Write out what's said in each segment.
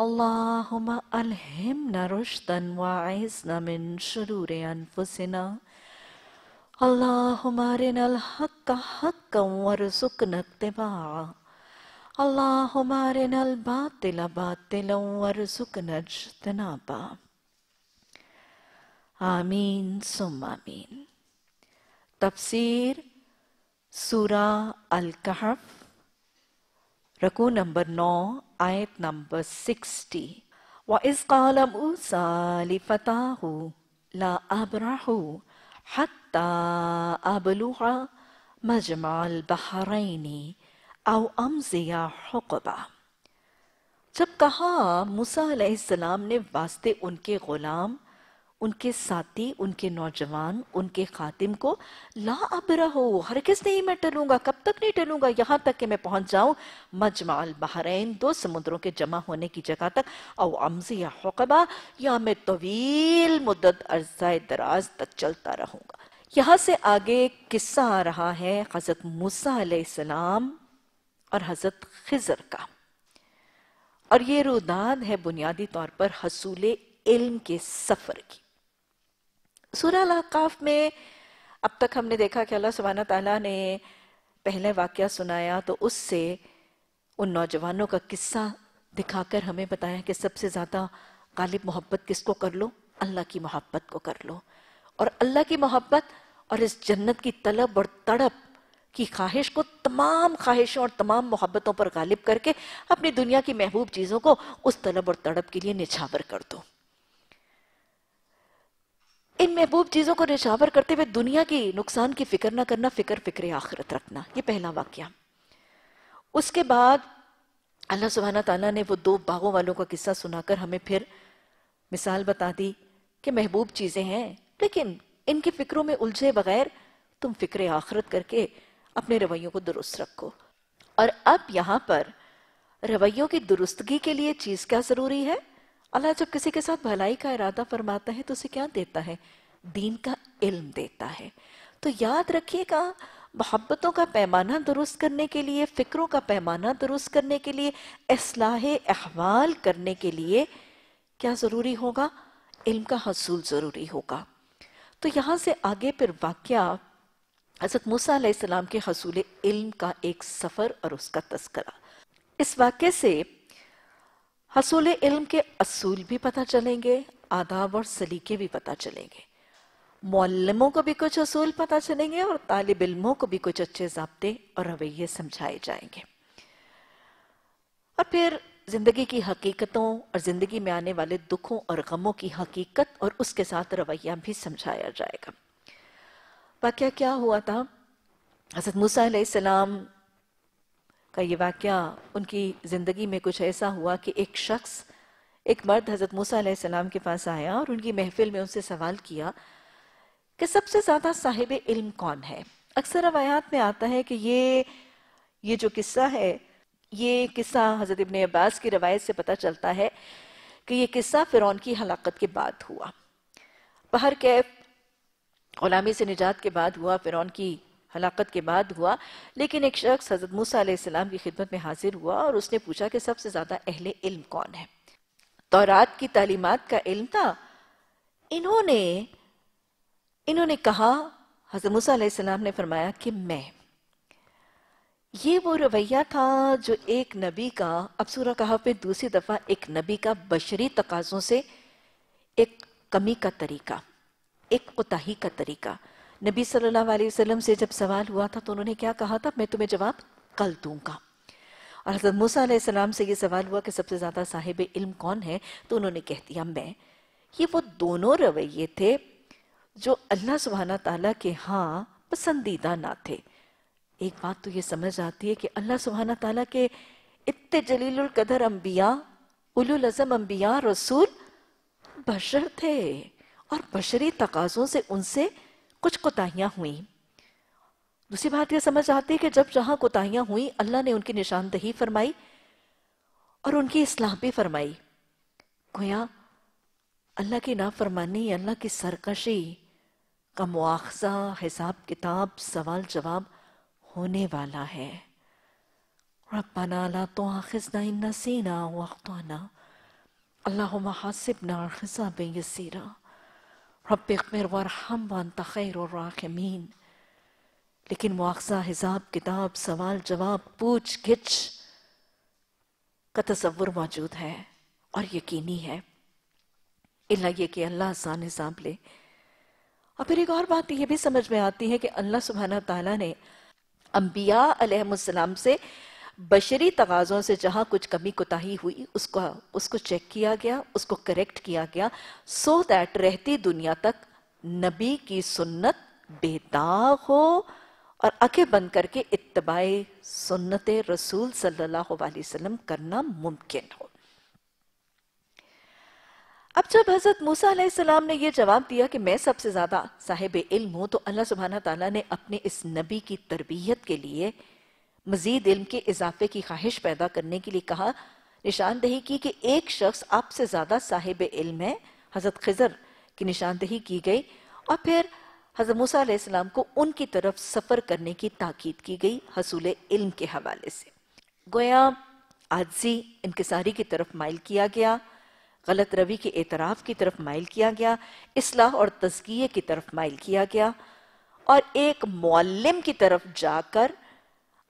اللهم ألهمنا رشدا وعزنا من شرور أنفسنا اللهم أرنا الحق حقا وارزقنا اتباعه اللهم أرنا الباطل باطلا وارزقنا اجتنابا آمين ثم آمين تفسير سورة الكهف रकू number नौ आयत number sixty व इस काल मूसा लिफताहु ला अबराहु हत्ता अबलुहा मजमाल बहरैनी अव अमजिया हुकबा जब कहा मूसा ने वास्ते उनके गुलाम उनके साथी उनके नौजवान उनके खातिम को ला अब हो हर किस नहीं मैं टलूंगा कब तक नहीं टलूंगा यहां तक कि मैं पहुंच जाऊं मजमाल बहरेन दो समुद्रों के जमा होने की जगह तक और अमजी या होकबा या मैं तवील मुद्दत अर्जा दराज तक चलता रहूंगा यहां से आगे किस्सा आ रहा है हजरत मूसा सलाम और हजरत खिजर का और ये रुदान है बुनियादी तौर पर हसूल इल्म के सफर की सूरा लहकाफ में अब तक हमने देखा कि अल्लाह सुबहाना तला ने पहले वाक्य सुनाया तो उससे उन नौजवानों का किस्सा दिखाकर हमें बताया कि सबसे ज़्यादा गालिब मोहब्बत किसको कर लो अल्लाह की मोहब्बत को कर लो और अल्लाह की मोहब्बत और इस जन्नत की तलब और तड़प की ख्वाहिश को तमाम ख्वाहिशों और तमाम मोहब्बतों पर गालिब करके अपनी दुनिया की महबूब चीज़ों को उस तलब और तड़प के लिए निछावर कर दो इन महबूब चीज़ों को निशावर करते हुए दुनिया की नुकसान की फिक्र ना करना फिक्र फिक्र आखिरत रखना ये पहला वाक्य उसके बाद अल्लाह सुबहाना तला ने वो दो बागों वालों का किस्सा सुनाकर हमें फिर मिसाल बता दी कि महबूब चीज़ें हैं लेकिन इनके फिक्रों में उलझे बगैर तुम फिक्र आखरत करके अपने रवैयों को दुरुस्त रखो और अब यहां पर रवैयों की दुरुस्तगी के लिए चीज़ क्या ज़रूरी है अल्लाह जब किसी के साथ भलाई का इरादा फरमाता है तो उसे क्या देता है दीन का इल्म देता है तो याद रखिएगा मोहब्बतों का पैमाना दुरुस्त करने के लिए फ़िक्रों का पैमाना दुरुस्त करने के लिए असलाह अहवाल करने के लिए क्या ज़रूरी होगा इल्म का हसूल ज़रूरी होगा तो यहां से आगे फिर वाक्य हज़रत मूसा के हसूल इल्म का एक सफ़र और उसका तस्करा इस वाक्य से हसूल इल्म के असूल भी पता चलेंगे आदाब और सलीके भी पता चलेंगे मौलमों को भी कुछ असूल पता चलेंगे और तालब इलमों को भी कुछ अच्छे जबते और रवैये समझाए जाएंगे और फिर जिंदगी की हकीकतों और जिंदगी में आने वाले दुखों और गमों की हकीकत और उसके साथ रवैया भी समझाया जाएगा वाक्य क्या हुआ था हजरत मूसा सलाम का ये वाक्य उनकी ज़िंदगी में कुछ ऐसा हुआ कि एक शख्स एक मर्द हज़रत मूसा के पास आया और उनकी महफिल में उनसे सवाल किया कि सबसे ज़्यादा साहिब इल्म कौन है अक्सर रवायात में आता है कि ये ये जो किस्सा है ये किस्सा हज़रत इबन अब्बास की रवायत से पता चलता है कि ये किस्सा फ़िरौन की हलाकत के बाद हुआ बहर कैफ गुलामी से निजात के बाद हुआ फ़िरौन की हलाकत के बाद हुआ लेकिन एक शख्स हजरत मूसा सलाम की खिदमत में हाजिर हुआ और उसने पूछा कि सबसे ज़्यादा अहल इल्म कौन है तौरात की तालीमत का इल्म था इन्होंने इन्होंने कहा हजरत मूसा सलाम ने फरमाया कि मैं ये वो रवैया था जो एक नबी का अब सूरा कहा पे दूसरी दफ़ा एक नबी का बशरी तकाजों से एक कमी का तरीका एक कोताही का तरीका नबी सल्लल्लाहु अलैहि वसल्लम से जब सवाल हुआ था तो उन्होंने क्या कहा था मैं तुम्हें जवाब कल दूंगा और हजरत मूसा सलाम से ये सवाल हुआ कि सबसे ज़्यादा साहिब इल्म कौन है तो उन्होंने कह दिया मैं ये वो दोनों रवैये थे जो अल्लाह सुबहाना तला के हाँ पसंदीदा ना थे एक बात तो ये समझ आती है कि अल्लाह सुबहाना तला के इतने जलील कदर अम्बिया उलुल अजम अम्बिया रसूल बशर थे और बशरी तकाजों से उनसे कुछ कोताहियां हुई दूसरी बात यह समझ आती है कि जब जहां कोताहियां हुई अल्लाह ने उनकी निशानदही फरमाई और उनकी इस्लाह भी फरमाई गोया अल्लाह की नाफरमानी अल्लाह की सरकशी का मुआवजा हिसाब किताब सवाल जवाब होने वाला है तो आखिजना नसीना अल्लाह हासिब ना खिजा बे यसीरा रब अखमर वरहम वन तखैर राखमीन लेकिन मुआवजा हिसाब किताब सवाल जवाब पूछ खिच का तस्वुर मौजूद है और यकीनी है इल्ला ये कि अल्लाह आसान हिसाब ले और फिर एक और बात यह भी समझ में आती है कि अल्लाह सुबहाना तला ने अम्बिया से बशरी तगाज़ों से जहां कुछ कमी कोताही हुई उसको उसको चेक किया गया उसको करेक्ट किया गया सो दैट रहती दुनिया तक नबी की सुन्नत बेदाग हो और आंखें बंद करके इतबाए सुन्नत रसूल सल्लल्लाहु अलैहि वसल्लम करना मुमकिन हो अब जब हजरत मूसा सलाम ने यह जवाब दिया कि मैं सबसे ज्यादा साहिब इल्म हूं तो अल्लाह सुबहाना तला ने अपने इस नबी की तरबियत के लिए मजीद इल्म के इजाफे की ख्वाहिश पैदा करने के लिए कहा निशानदेही की कि एक शख्स आपसे ज्यादा साहिब इल्म है हजरत खजर की निशानदेही की गई और फिर हजरत मूसा को उनकी तरफ सफर करने की ताकीद की गई हसूल इल्म के हवाले से गोया आजी इनकसारी की तरफ माइल किया गया गलत रवि के एतराफ़ की तरफ माइल किया गया इसलाह और तजकिए की तरफ माइल किया गया और एक मौलम की तरफ जाकर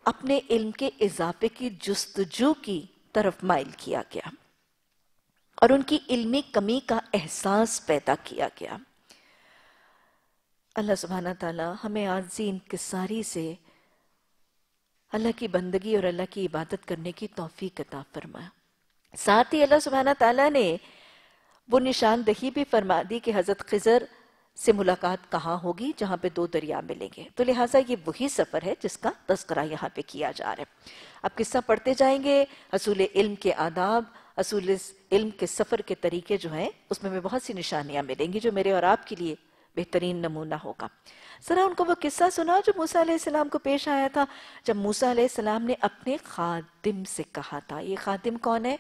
अपने इल्म के इजाफे की जस्तजू की तरफ माइल किया गया और उनकी इल्मी कमी का एहसास पैदा किया गया अल्लाह सुबहाना ताला हमें आजी इनकसारी से अल्लाह की बंदगी और अल्लाह की इबादत करने की तोहफी अता फरमाया साथ ही अल्लाह सुबहाना ताला ने वो निशानदही भी फरमा दी कि हज़रत खिजर से मुलाकात कहाँ होगी जहाँ पे दो दरिया मिलेंगे तो लिहाजा ये वही सफ़र है जिसका तस्करा यहाँ पे किया जा रहा है अब किस्सा पढ़ते जाएंगे असूल इल्म के आदाब असूल इल्म के सफ़र के तरीके जो हैं उसमें हमें बहुत सी निशानियाँ मिलेंगी जो मेरे और आपके लिए बेहतरीन नमूना होगा जरा उनको वो किस्सा सुना जो मूसा सलाम को पेश आया था जब मूसा सलाम ने अपने खादिम से कहा था ये खादिम कौन है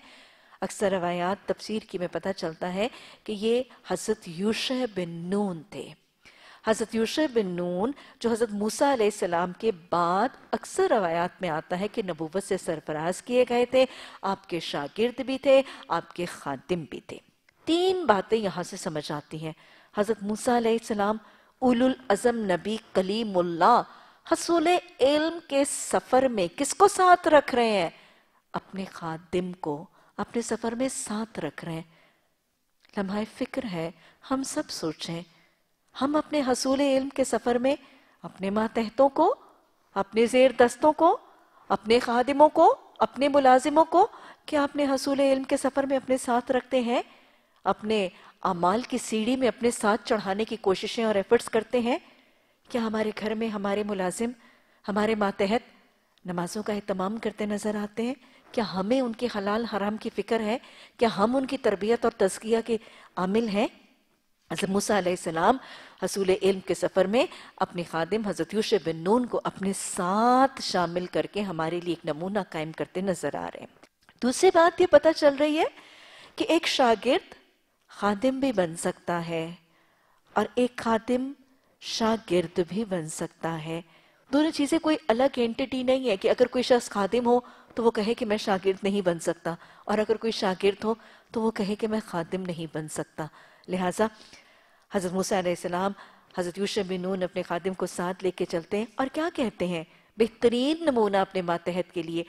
अक्सर रवायात तफसीर की में पता चलता है कि ये हज़रत यूश बिन नून थे हज़रत यूश बिन नून जो हज़रत मूसा सलाम के बाद अक्सर रवायात में आता है कि नबूवत से सरफराज किए गए थे आपके शागिर्द भी थे आपके खातिम भी थे तीन बातें यहाँ से समझ आती हैं हज़रत मूसा सलाम उलुल अज़म नबी कलीमुल्ला हसूल इल्म के सफ़र में किसको साथ रख रहे हैं अपने खादिम को अपने सफर में साथ रख रहे हैं लम्हा फिक्र है हम सब सोचें हम अपने हसूल इल्म के सफर में अपने मातहतों को अपने जेर दस्तों को अपने खादिमों को अपने मुलाजिमों को क्या अपने हसूल इल्म के सफर में अपने साथ रखते हैं अपने अमाल की सीढ़ी में अपने साथ चढ़ाने की कोशिशें और एफर्ट्स करते हैं क्या हमारे घर में हमारे मुलाजिम हमारे मातहत नमाजों का अहतमाम करते नजर आते हैं क्या हमें उनके हलाल हराम की फ़िक्र है क्या हम उनकी तरबियत और तस्किया के आमिल हैं हज़रत मूसम हसूल इल्म के सफ़र में अपने खादिम हज़रत यूश बिन नून को अपने साथ शामिल करके हमारे लिए एक नमूना कायम करते नज़र आ रहे हैं दूसरी बात यह पता चल रही है कि एक शागिर्द खादिम भी बन सकता है और एक खादिम शागिर्द भी बन सकता है दोनों चीज़ें कोई अलग एंटिटी नहीं है कि अगर कोई शख्स खादिम हो तो वो कहे कि मैं शागिर्द नहीं बन सकता और अगर कोई शागिर्द हो तो वो कहे कि मैं खादिम नहीं बन सकता लिहाजा हज़रत मूसम हज़रत यूश बिन नून अपने खादिम को साथ लेके चलते हैं और क्या कहते हैं बेहतरीन नमूना अपने मातहत के लिए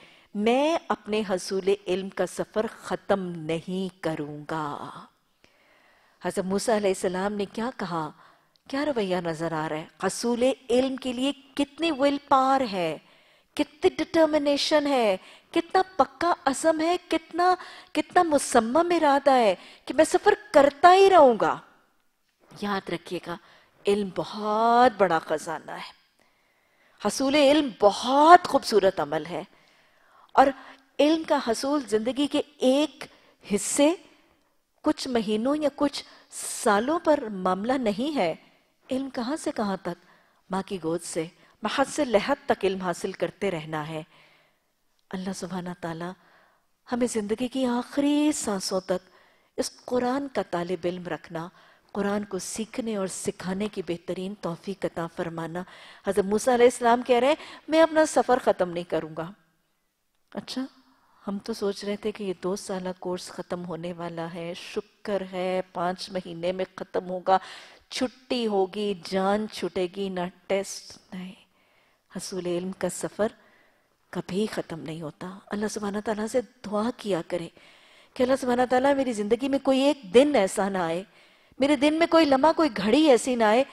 मैं अपने हसूल इल्म का सफ़र ख़त्म नहीं करूँगा हज़रत मूसा ने क्या कहा क्या रवैया नज़र आ रहा है हसूल इल्म के लिए कितने विल पार है कितनी डिटर्मिनेशन है कितना पक्का असम है कितना कितना मुसम्म इरादा है कि मैं सफर करता ही रहूंगा याद रखिएगा इल्म बहुत बड़ा खजाना है हसूल इल्म बहुत खूबसूरत अमल है और इल्म का हसूल जिंदगी के एक हिस्से कुछ महीनों या कुछ सालों पर मामला नहीं है इल्म कहां से कहां तक माँ की गोद से से लहद तक इल्म हासिल करते रहना है अल्लाह सुबहाना ताला हमें ज़िंदगी की आखिरी सांसों तक इस कुरान का तालब इल्म रखना कुरान को सीखने और सिखाने की बेहतरीन तोहफ़ी कता फरमाना हज़रत मूसा इस्लाम कह रहे हैं मैं अपना सफ़र ख़त्म नहीं करूँगा अच्छा हम तो सोच रहे थे कि ये दो साल कोर्स ख़त्म होने वाला है शुक्र है पाँच महीने में ख़त्म होगा छुट्टी होगी जान छुटेगी ना टेस्ट नहीं हसूल इल्म का सफ़र कभी ख़त्म नहीं होता अल्लाह सुबहाना ताला से दुआ किया करें कि अल्लाह सुबहाना ताला मेरी ज़िंदगी में कोई एक दिन ऐसा ना आए मेरे दिन में कोई लम्हा कोई घड़ी ऐसी ना आए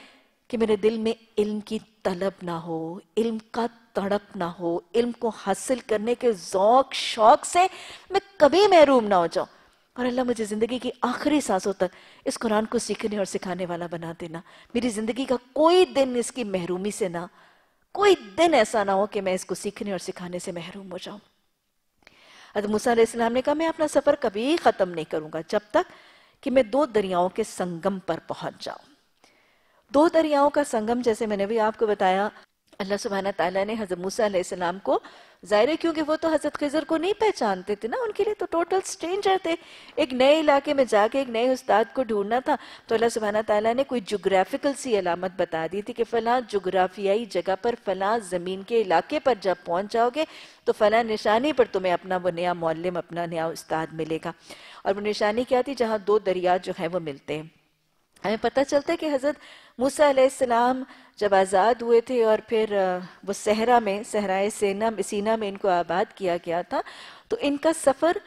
कि मेरे दिल में इल्म की तलब ना हो इल्म का तड़प ना हो इल्म को हासिल करने के जौक शौक से मैं कभी महरूम ना हो जाऊँ और अल्लाह मुझे ज़िंदगी की आखिरी सांसों तक इस कुरान को सीखने और सिखाने वाला बना देना मेरी ज़िंदगी का कोई दिन इसकी महरूमी से ना कोई दिन ऐसा ना हो कि मैं इसको सीखने और सिखाने से महरूम हो जाऊं हजरत ने कहा मैं अपना सफर कभी खत्म नहीं करूंगा जब तक कि मैं दो दरियाओं के संगम पर पहुंच जाऊं दो दरियाओं का संगम जैसे मैंने भी आपको बताया अल्लाह सुबहाना तला ने हज़रत मूसा को ज़ाहिर है क्योंकि वो तो हज़रत खजर को नहीं पहचानते थे ना उनके लिए तो टोटल स्ट्रेंजर थे एक नए इलाके में जाके एक नए उस्ताद को ढूंढना था तो अल्लाह सुबहाना तला ने कोई जोग्राफिकल सी अलामत बता दी थी कि फला जोग्राफियाई जगह पर फला ज़मीन के इलाके पर जब पहुंच जाओगे तो फला निशानी पर तुम्हें अपना वो नया मोलम अपना नया उस्ताद मिलेगा और वो निशानी क्या थी जहाँ दो दरिया जो है वो मिलते हैं हमें पता चलता है कि हज़रत मूसा जब आज़ाद हुए थे और फिर वो सहरा में सहराए सेना सीना में इनको आबाद किया गया था तो इनका सफ़र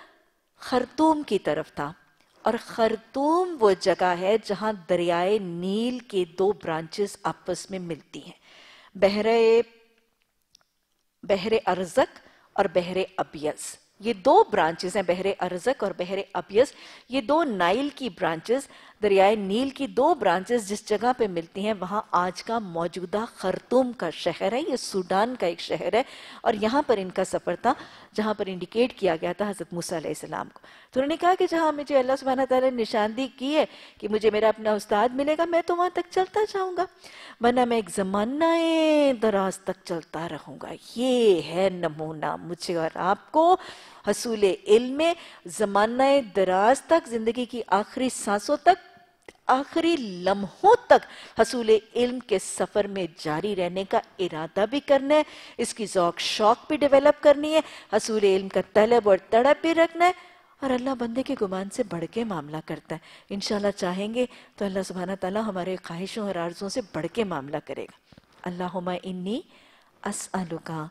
खरतूम की तरफ था और खरतूम वो जगह है जहाँ दरियाए नील के दो ब्रांचेस आपस में मिलती हैं बहरे बहरे अरजक और बहरे अबियस ये दो ब्रांचेस हैं बहरे अरजक और बहरे अबियस ये दो नाइल की ब्रांचेस दरियाए नील की दो ब्रांचेस जिस जगह पे मिलती हैं वहाँ आज का मौजूदा खरतूम का शहर है ये सूडान का एक शहर है और यहाँ पर इनका सफ़र था जहाँ पर इंडिकेट किया गया था हज़रत मूसा को तो उन्होंने कहा कि जहाँ मुझे अल्लाह सुबहाना तला ने निशानदी की है कि मुझे मेरा अपना उस्ताद मिलेगा मैं तो वहाँ तक चलता जाऊँगा वरना मैं एक ज़माना दराज तक चलता रहूँगा ये है नमूना मुझे और आपको हसूल इल्म ज़माना दराज तक ज़िंदगी की आखिरी सांसों तक आखिरी लम्हों तक हसूल इल्म के सफर में जारी रहने का इरादा भी करना है इसकी जौक शौक भी डेवलप करनी है हसूल इल्म का तलब और तड़प भी रखना है और अल्लाह बंदे के गुमान से बढ़ के मामला करता है इन चाहेंगे तो अल्लाह सुबहाना तला हमारे ख्वाहिशों और आर्जों से बढ़ के मामला करेगा अल्लाह इन्नी असअलुका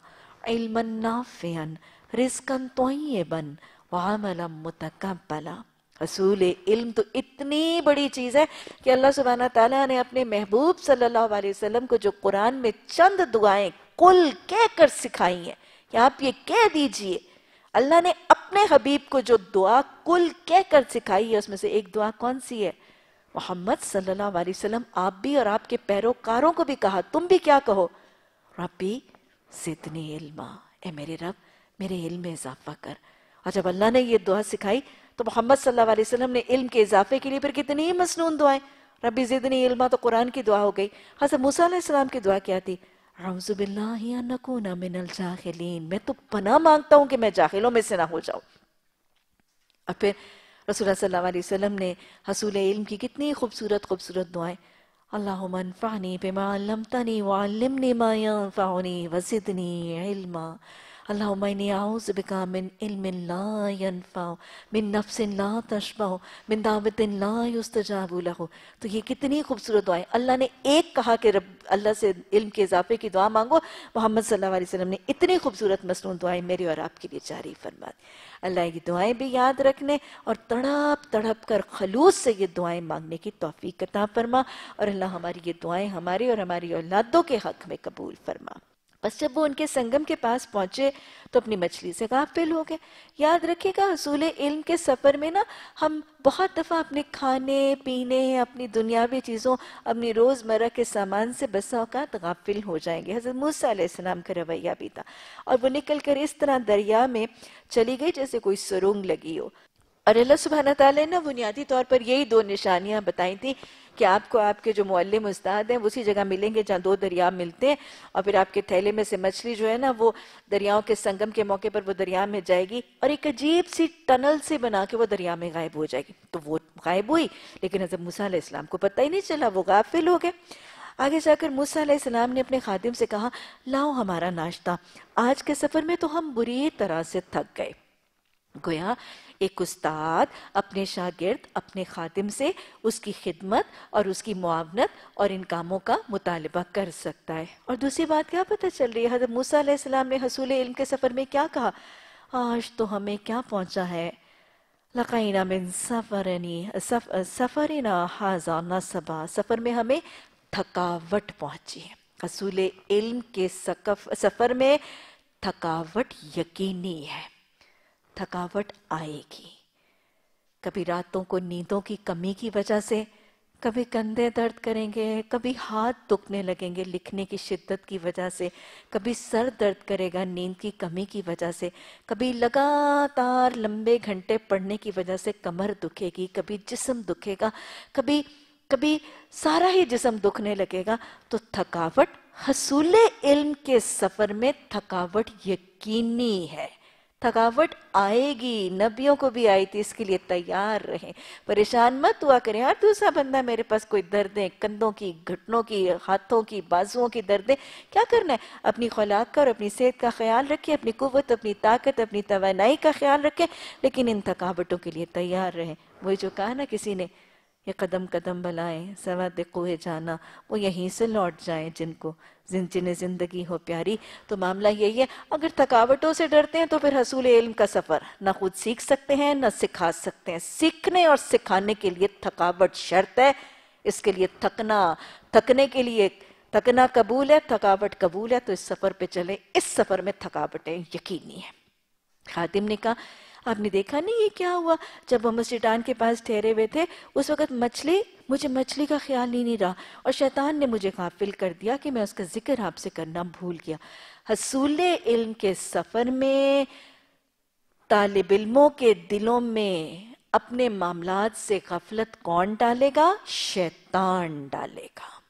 इल्मन्नाफ़ियन रिस्कन तोयबन वामला मुतकबला हसूल इल्म तो इतनी बड़ी चीज़ है कि अल्लाह सुबहाना तला ने अपने महबूब सल्लल्लाहु अलैहि वसल्लम को जो कुरान में चंद दुआएं कुल कह कर सिखाई हैं कि आप ये कह दीजिए अल्लाह ने अपने हबीब को जो दुआ कुल कह कर सिखाई है उसमें से एक दुआ कौन सी है मोहम्मद सल्ला वसलम आप भी और आपके पैरोकारों को भी कहा तुम भी क्या कहो रबी सितनी इल्मा ए मेरे रब मेरे इल्म में इजाफा कर और जब अल्लाह ने ये दुआ सिखाई तो मोहम्मद सल्लाम ने इल्म के इजाफे के लिए फिर कितनी ही मसनून दुआएं रबी ज़िदनी इल्मा तो कुरान की दुआ हो गई हजर मूसा की दुआ क्या थी मैं तो पना मांगता हूँ कि मैं जाहिलों में से ना हो जाऊं और फिर रसूल सल्लाम ने हसूल इल्म की कितनी खूबसूरत खूबसूरत दुआएं अल्लाहमनफ़ानी बिमा अलमतनी वालमनी माया फ़ानी वज़िदनी इल्मा अल्लाहनी आउज़ बिका मिन इल्मिन ला यनफ़ाओ मिन नफ्सिन ला तशबाओ मिन दावतिन ला युस्तजाबू लहो तो ये कितनी खूबसूरत दुआएं अल्लाह ने एक कहा कि रब अल्लाह से इल्म के इजाफे की दुआ मांगो मोहम्मद सल्लल्लाहु अलैहि वसल्लम ने इतनी खूबसूरत मसनून दुआएं मेरी और आपके लिए जारी फरमा दी अल्लाह की दुआएं भी याद रखने और तड़प तड़प कर खलूस से ये दुआएं मांगने की तोफ़ी कता फरमा और अल्लाह हमारी ये दुआएं हमारी और हमारी औलादों के हक में कबूल फरमा बस जब वो उनके संगम के पास पहुंचे तो अपनी मछली से गाफिल हो गए याद रखिएगा हसूल इल्म के सफ़र में ना हम बहुत दफ़ा अपने खाने पीने अपनी दुनियावी चीज़ों अपनी रोज़मर्रा के सामान से बसा औकात गाफिल हो जाएंगे हज़रत मूसा का रवैया भी था और वो निकल कर इस तरह दरिया में चली गई जैसे कोई सुरंग लगी हो और अल्लाह सुबहाना तला ने बुनियादी तौर पर यही दो निशानियां बताई थी कि आपको आपके जो मोल उस्ताद हैं उसी जगह मिलेंगे जहाँ दो दरिया मिलते हैं और फिर आपके थैले में से मछली जो है ना वो दरियाओं के संगम के मौके पर वो दरिया में जाएगी और एक अजीब सी टनल से बना के वो दरिया में गायब हो जाएगी तो वो गायब हुई लेकिन हजरत मूसा इस्लाम को पता ही नहीं चला वो गाफिल हो गए आगे जाकर मूसा इस्लाम ने अपने खादिम से कहा लाओ हमारा नाश्ता आज के सफ़र में तो हम बुरी तरह से थक गए गोया एक उस्ताद अपने शागिर्द अपने खादिम से उसकी खिदमत और उसकी मुआवनत और इन कामों का मुतालबा कर सकता है और दूसरी बात क्या पता चल रही है हजरत मूसा ने हसूल इल्म के सफ़र में क्या कहा आज तो हमें क्या पहुंचा है लकाइना बिन सफ़रनी सफ, सफ़रना हाजा नसबा सफ़र में हमें थकावट पहुंची है हसूल इल्म के सकफ सफ़र में थकावट यकीनी है थकावट आएगी कभी रातों को नींदों की कमी की वजह से कभी कंधे दर्द करेंगे कभी हाथ दुखने लगेंगे लिखने की शिद्दत की वजह से कभी सर दर्द करेगा नींद की कमी की वजह से कभी लगातार लंबे घंटे पढ़ने की वजह से कमर दुखेगी कभी जिसम दुखेगा कभी कभी सारा ही जिसम दुखने लगेगा तो थकावट हसूल इल्म के सफर में थकावट यकीनी है थकावट आएगी नबियों को भी आई थी इसके लिए तैयार रहें परेशान मत हुआ करें यार दूसरा बंदा मेरे पास कोई दर्दें कंधों की घुटनों की हाथों की बाजुओं की दर्दें क्या करना है अपनी खुलाक का और अपनी सेहत का ख्याल रखें अपनी कुत अपनी ताकत अपनी तोानाई का ख्याल रखें लेकिन इन थकावटों के लिए तैयार रहें वही जो कहा ना किसी ने ये कदम कदम बलाएं सवाद कुए जाना वो यहीं से लौट जाए जिनको जिन जिन्हें जिंदगी हो प्यारी तो मामला यही है अगर थकावटों से डरते हैं तो फिर हसूल इल्म का सफ़र ना खुद सीख सकते हैं ना सिखा सकते हैं सीखने और सिखाने के लिए थकावट शर्त है इसके लिए थकना थकने के लिए थकना कबूल है थकावट कबूल है तो इस सफ़र पे चले इस सफ़र में थकावटें यकीनी है खातिम ने कहा आपने देखा नहीं ये क्या हुआ जब वो मस्जिदान के पास ठहरे हुए थे उस वक्त मछली मुझे मछली का ख्याल ही नहीं रहा और शैतान ने मुझे काफिल कर दिया कि मैं उसका जिक्र आपसे करना भूल गया हसूल इल्म के सफर में तालब इलमों के दिलों में अपने मामलात से गफलत कौन डालेगा शैतान डालेगा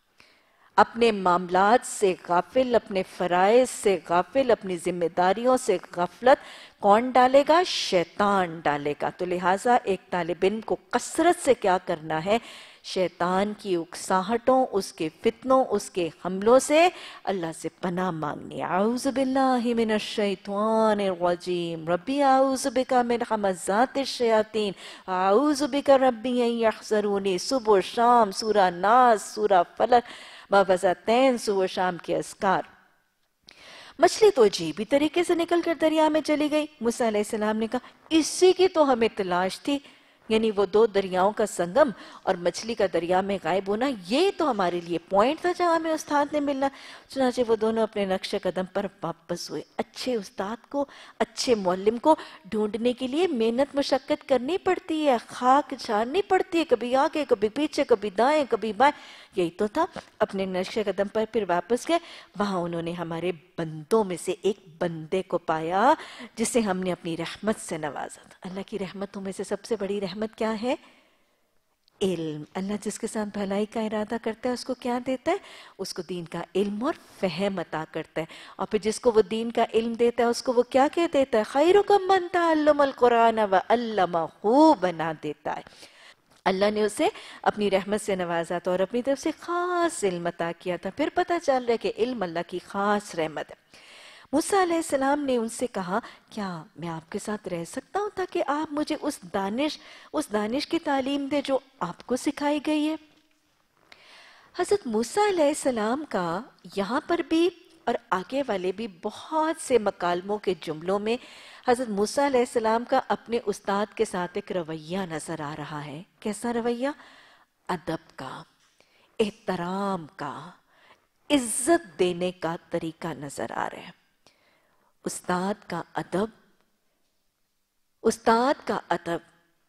अपने मामलात से गाफिल अपने फ़राइज से गाफिल अपनी जिम्मेदारियों से गफलत कौन डालेगा शैतान डालेगा तो लिहाजा एक तालबिन को कसरत से क्या करना है शैतान की उकसाहटों उसके फितनों उसके हमलों से अल्लाह से पना मांगनी आउज़बिल्लाजीम रबी बिका मिन हमजात शयातीन बिका रबी अखसरूनी सुबह शाम सूरा नास सूरा फलक तैन सुबह शाम के अस्कार मछली तो जीबी तरीके से निकल कर दरिया में चली गई मूसा ने कहा इसी की तो हमें तलाश थी यानी वो दो दरियाओं का संगम और मछली का दरिया में गायब होना ये तो हमारे लिए पॉइंट था जहां हमें उस्ताद ने मिलना चुनाचे वो दोनों अपने नक्शे कदम पर वापस हुए अच्छे उस्ताद को अच्छे मौलम को ढूंढने के लिए मेहनत मशक्क़त करनी पड़ती है खाक छाननी पड़ती है कभी आगे कभी पीछे कभी दाएं कभी बाएं यही तो था अपने नक्श कदम पर फिर वापस गए वहां उन्होंने हमारे बंदों में से एक बंदे को पाया जिसे हमने अपनी रहमत से नवाजा था अल्लाह की रहमतों में से सबसे बड़ी रहमत क्या है इल्म अल्लाह जिसके साथ भलाई का इरादा करता है उसको क्या देता है उसको दीन का इल्म और फहम अता करता है और फिर जिसको वो दीन का इल्म देता है उसको वो क्या कह देता है खैर कम बनता है कुरान व अल्लाह बना देता है अल्लाह ने उसे अपनी रहमत से नवाजा था और अपनी तरफ से ख़ास इल्म अता किया था फिर पता चल रहा है कि इल्म अल्लाह की ख़ास रहमत है मूसा सलाम ने उनसे कहा क्या मैं आपके साथ रह सकता हूँ ताकि आप मुझे उस दानिश उस दानिश की तालीम दे जो आपको सिखाई गई है हज़रत मूसा सलाम का यहाँ पर भी और आगे वाले भी बहुत से मकालमों के जुमलों में हज़रत मूसा का अपने उस्ताद के साथ एक रवैया नज़र आ रहा है कैसा रवैया अदब का एहतराम का इज्जत देने का तरीका नज़र आ रहा है उस्ताद का अदब उस्ताद का अदब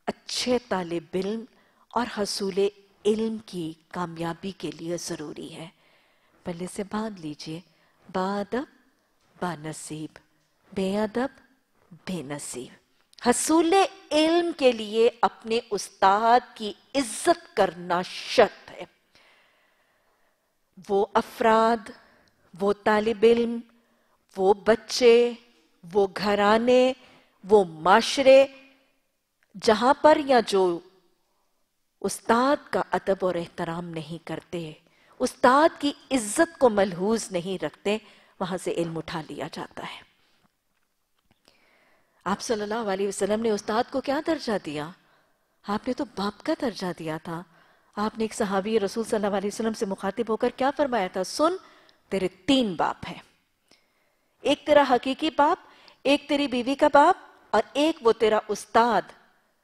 अच्छे तालब इम और हसूल इल्म की कामयाबी के लिए ज़रूरी है पहले से बांध लीजिए बादब बानसीब बेअदब बेनसीब हसूल इल्म के लिए अपने उस्ताद की इज्जत करना शर्त है वो अफराद वो तालब इल्म वो बच्चे वो घराने वो माशरे जहां पर या जो उस्ताद का अदब और एहतराम नहीं करते उस्ताद की इज्जत को मलहूज नहीं रखते वहां से इल्म उठा लिया जाता है आप सल्लल्लाहु अलैहि वसल्लम ने उस्ताद को क्या दर्जा दिया आपने तो बाप का दर्जा दिया था आपने एक सहाबी रसूल सल्लल्लाहु अलैहि वसल्लम से मुखातिब होकर क्या फरमाया था सुन तेरे तीन बाप हैं एक तेरा हकीकी बाप एक तेरी बीवी का बाप और एक वो तेरा उस्ताद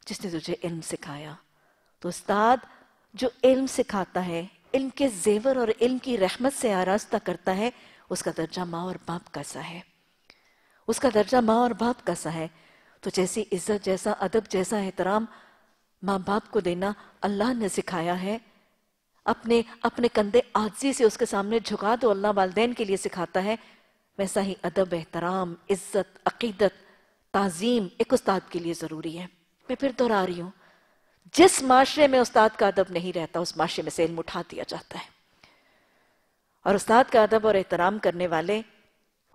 जिसने तुझे इल्म सिखाया तो उस्ताद जो इल्म सिखाता है इल्म के जेवर और इल्म की रहमत से आरास्ता करता है उसका दर्जा माँ और बाप का सा है उसका दर्जा माँ और बाप का सा है तो जैसी इज्जत जैसा अदब जैसा एहतराम माँ बाप को देना अल्लाह ने सिखाया है अपने अपने कंधे आजी से उसके सामने झुका दो अल्लाह वालदेन के लिए सिखाता है वैसा ही अदब एहतराम इज्जत अकीदत ताजीम एक उस्ताद के लिए ज़रूरी है मैं फिर दोहरा रही हूँ जिस माशरे में उस्ताद का अदब नहीं रहता उस माशरे में से इल्म उठा दिया जाता है और उस्ताद का अदब और एहतराम करने वाले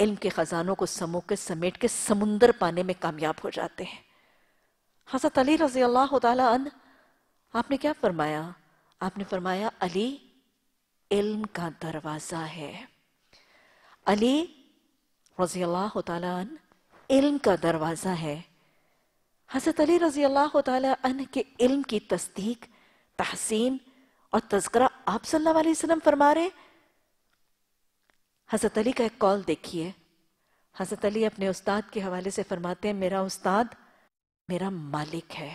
इल्म के खजानों को समो के समेट के समुंदर पाने में कामयाब हो जाते हैं हजरत अली रजी अल्लाह तन आपने क्या फरमाया आपने फरमाया अली इल्म का दरवाज़ा है अली रजी अल्लाह तन इल्म का दरवाज़ा है हज़रत अली रज़ी अल्लाह तन के इल्म की तस्दीक तहसीन और तस्करा आप सल्लल्लाहु अलैहि वसल्लम फरमा रहे हज़रत अली का एक कॉल देखिए हज़रत अली अपने उस्ताद के हवाले से फरमाते हैं मेरा उस्ताद मेरा मालिक है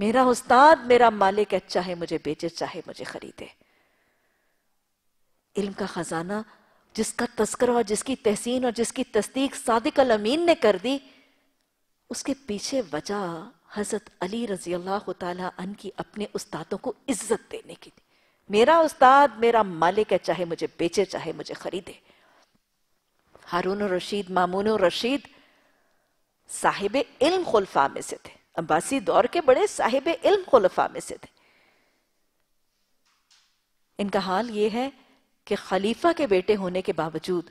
मेरा उस्ताद मेरा मालिक है चाहे मुझे बेचे चाहे मुझे खरीदे इल्म का खजाना जिसका तस्करा और जिसकी तहसीन और जिसकी तस्दीक सादिक अल अमीन ने कर दी उसके पीछे वजह हजरत अली रजी अल्लाह तन की अपने उस्तादों को इज्जत देने की थी मेरा उस्ताद मेरा मालिक है चाहे मुझे बेचे चाहे मुझे खरीदे हारून रशीद मामून रशीद साहिब इल्म खुलफा में से थे अब्बासी दौर के बड़े साहिब इल्म खुलफा में से थे इनका हाल यह है कि खलीफा के बेटे होने के बावजूद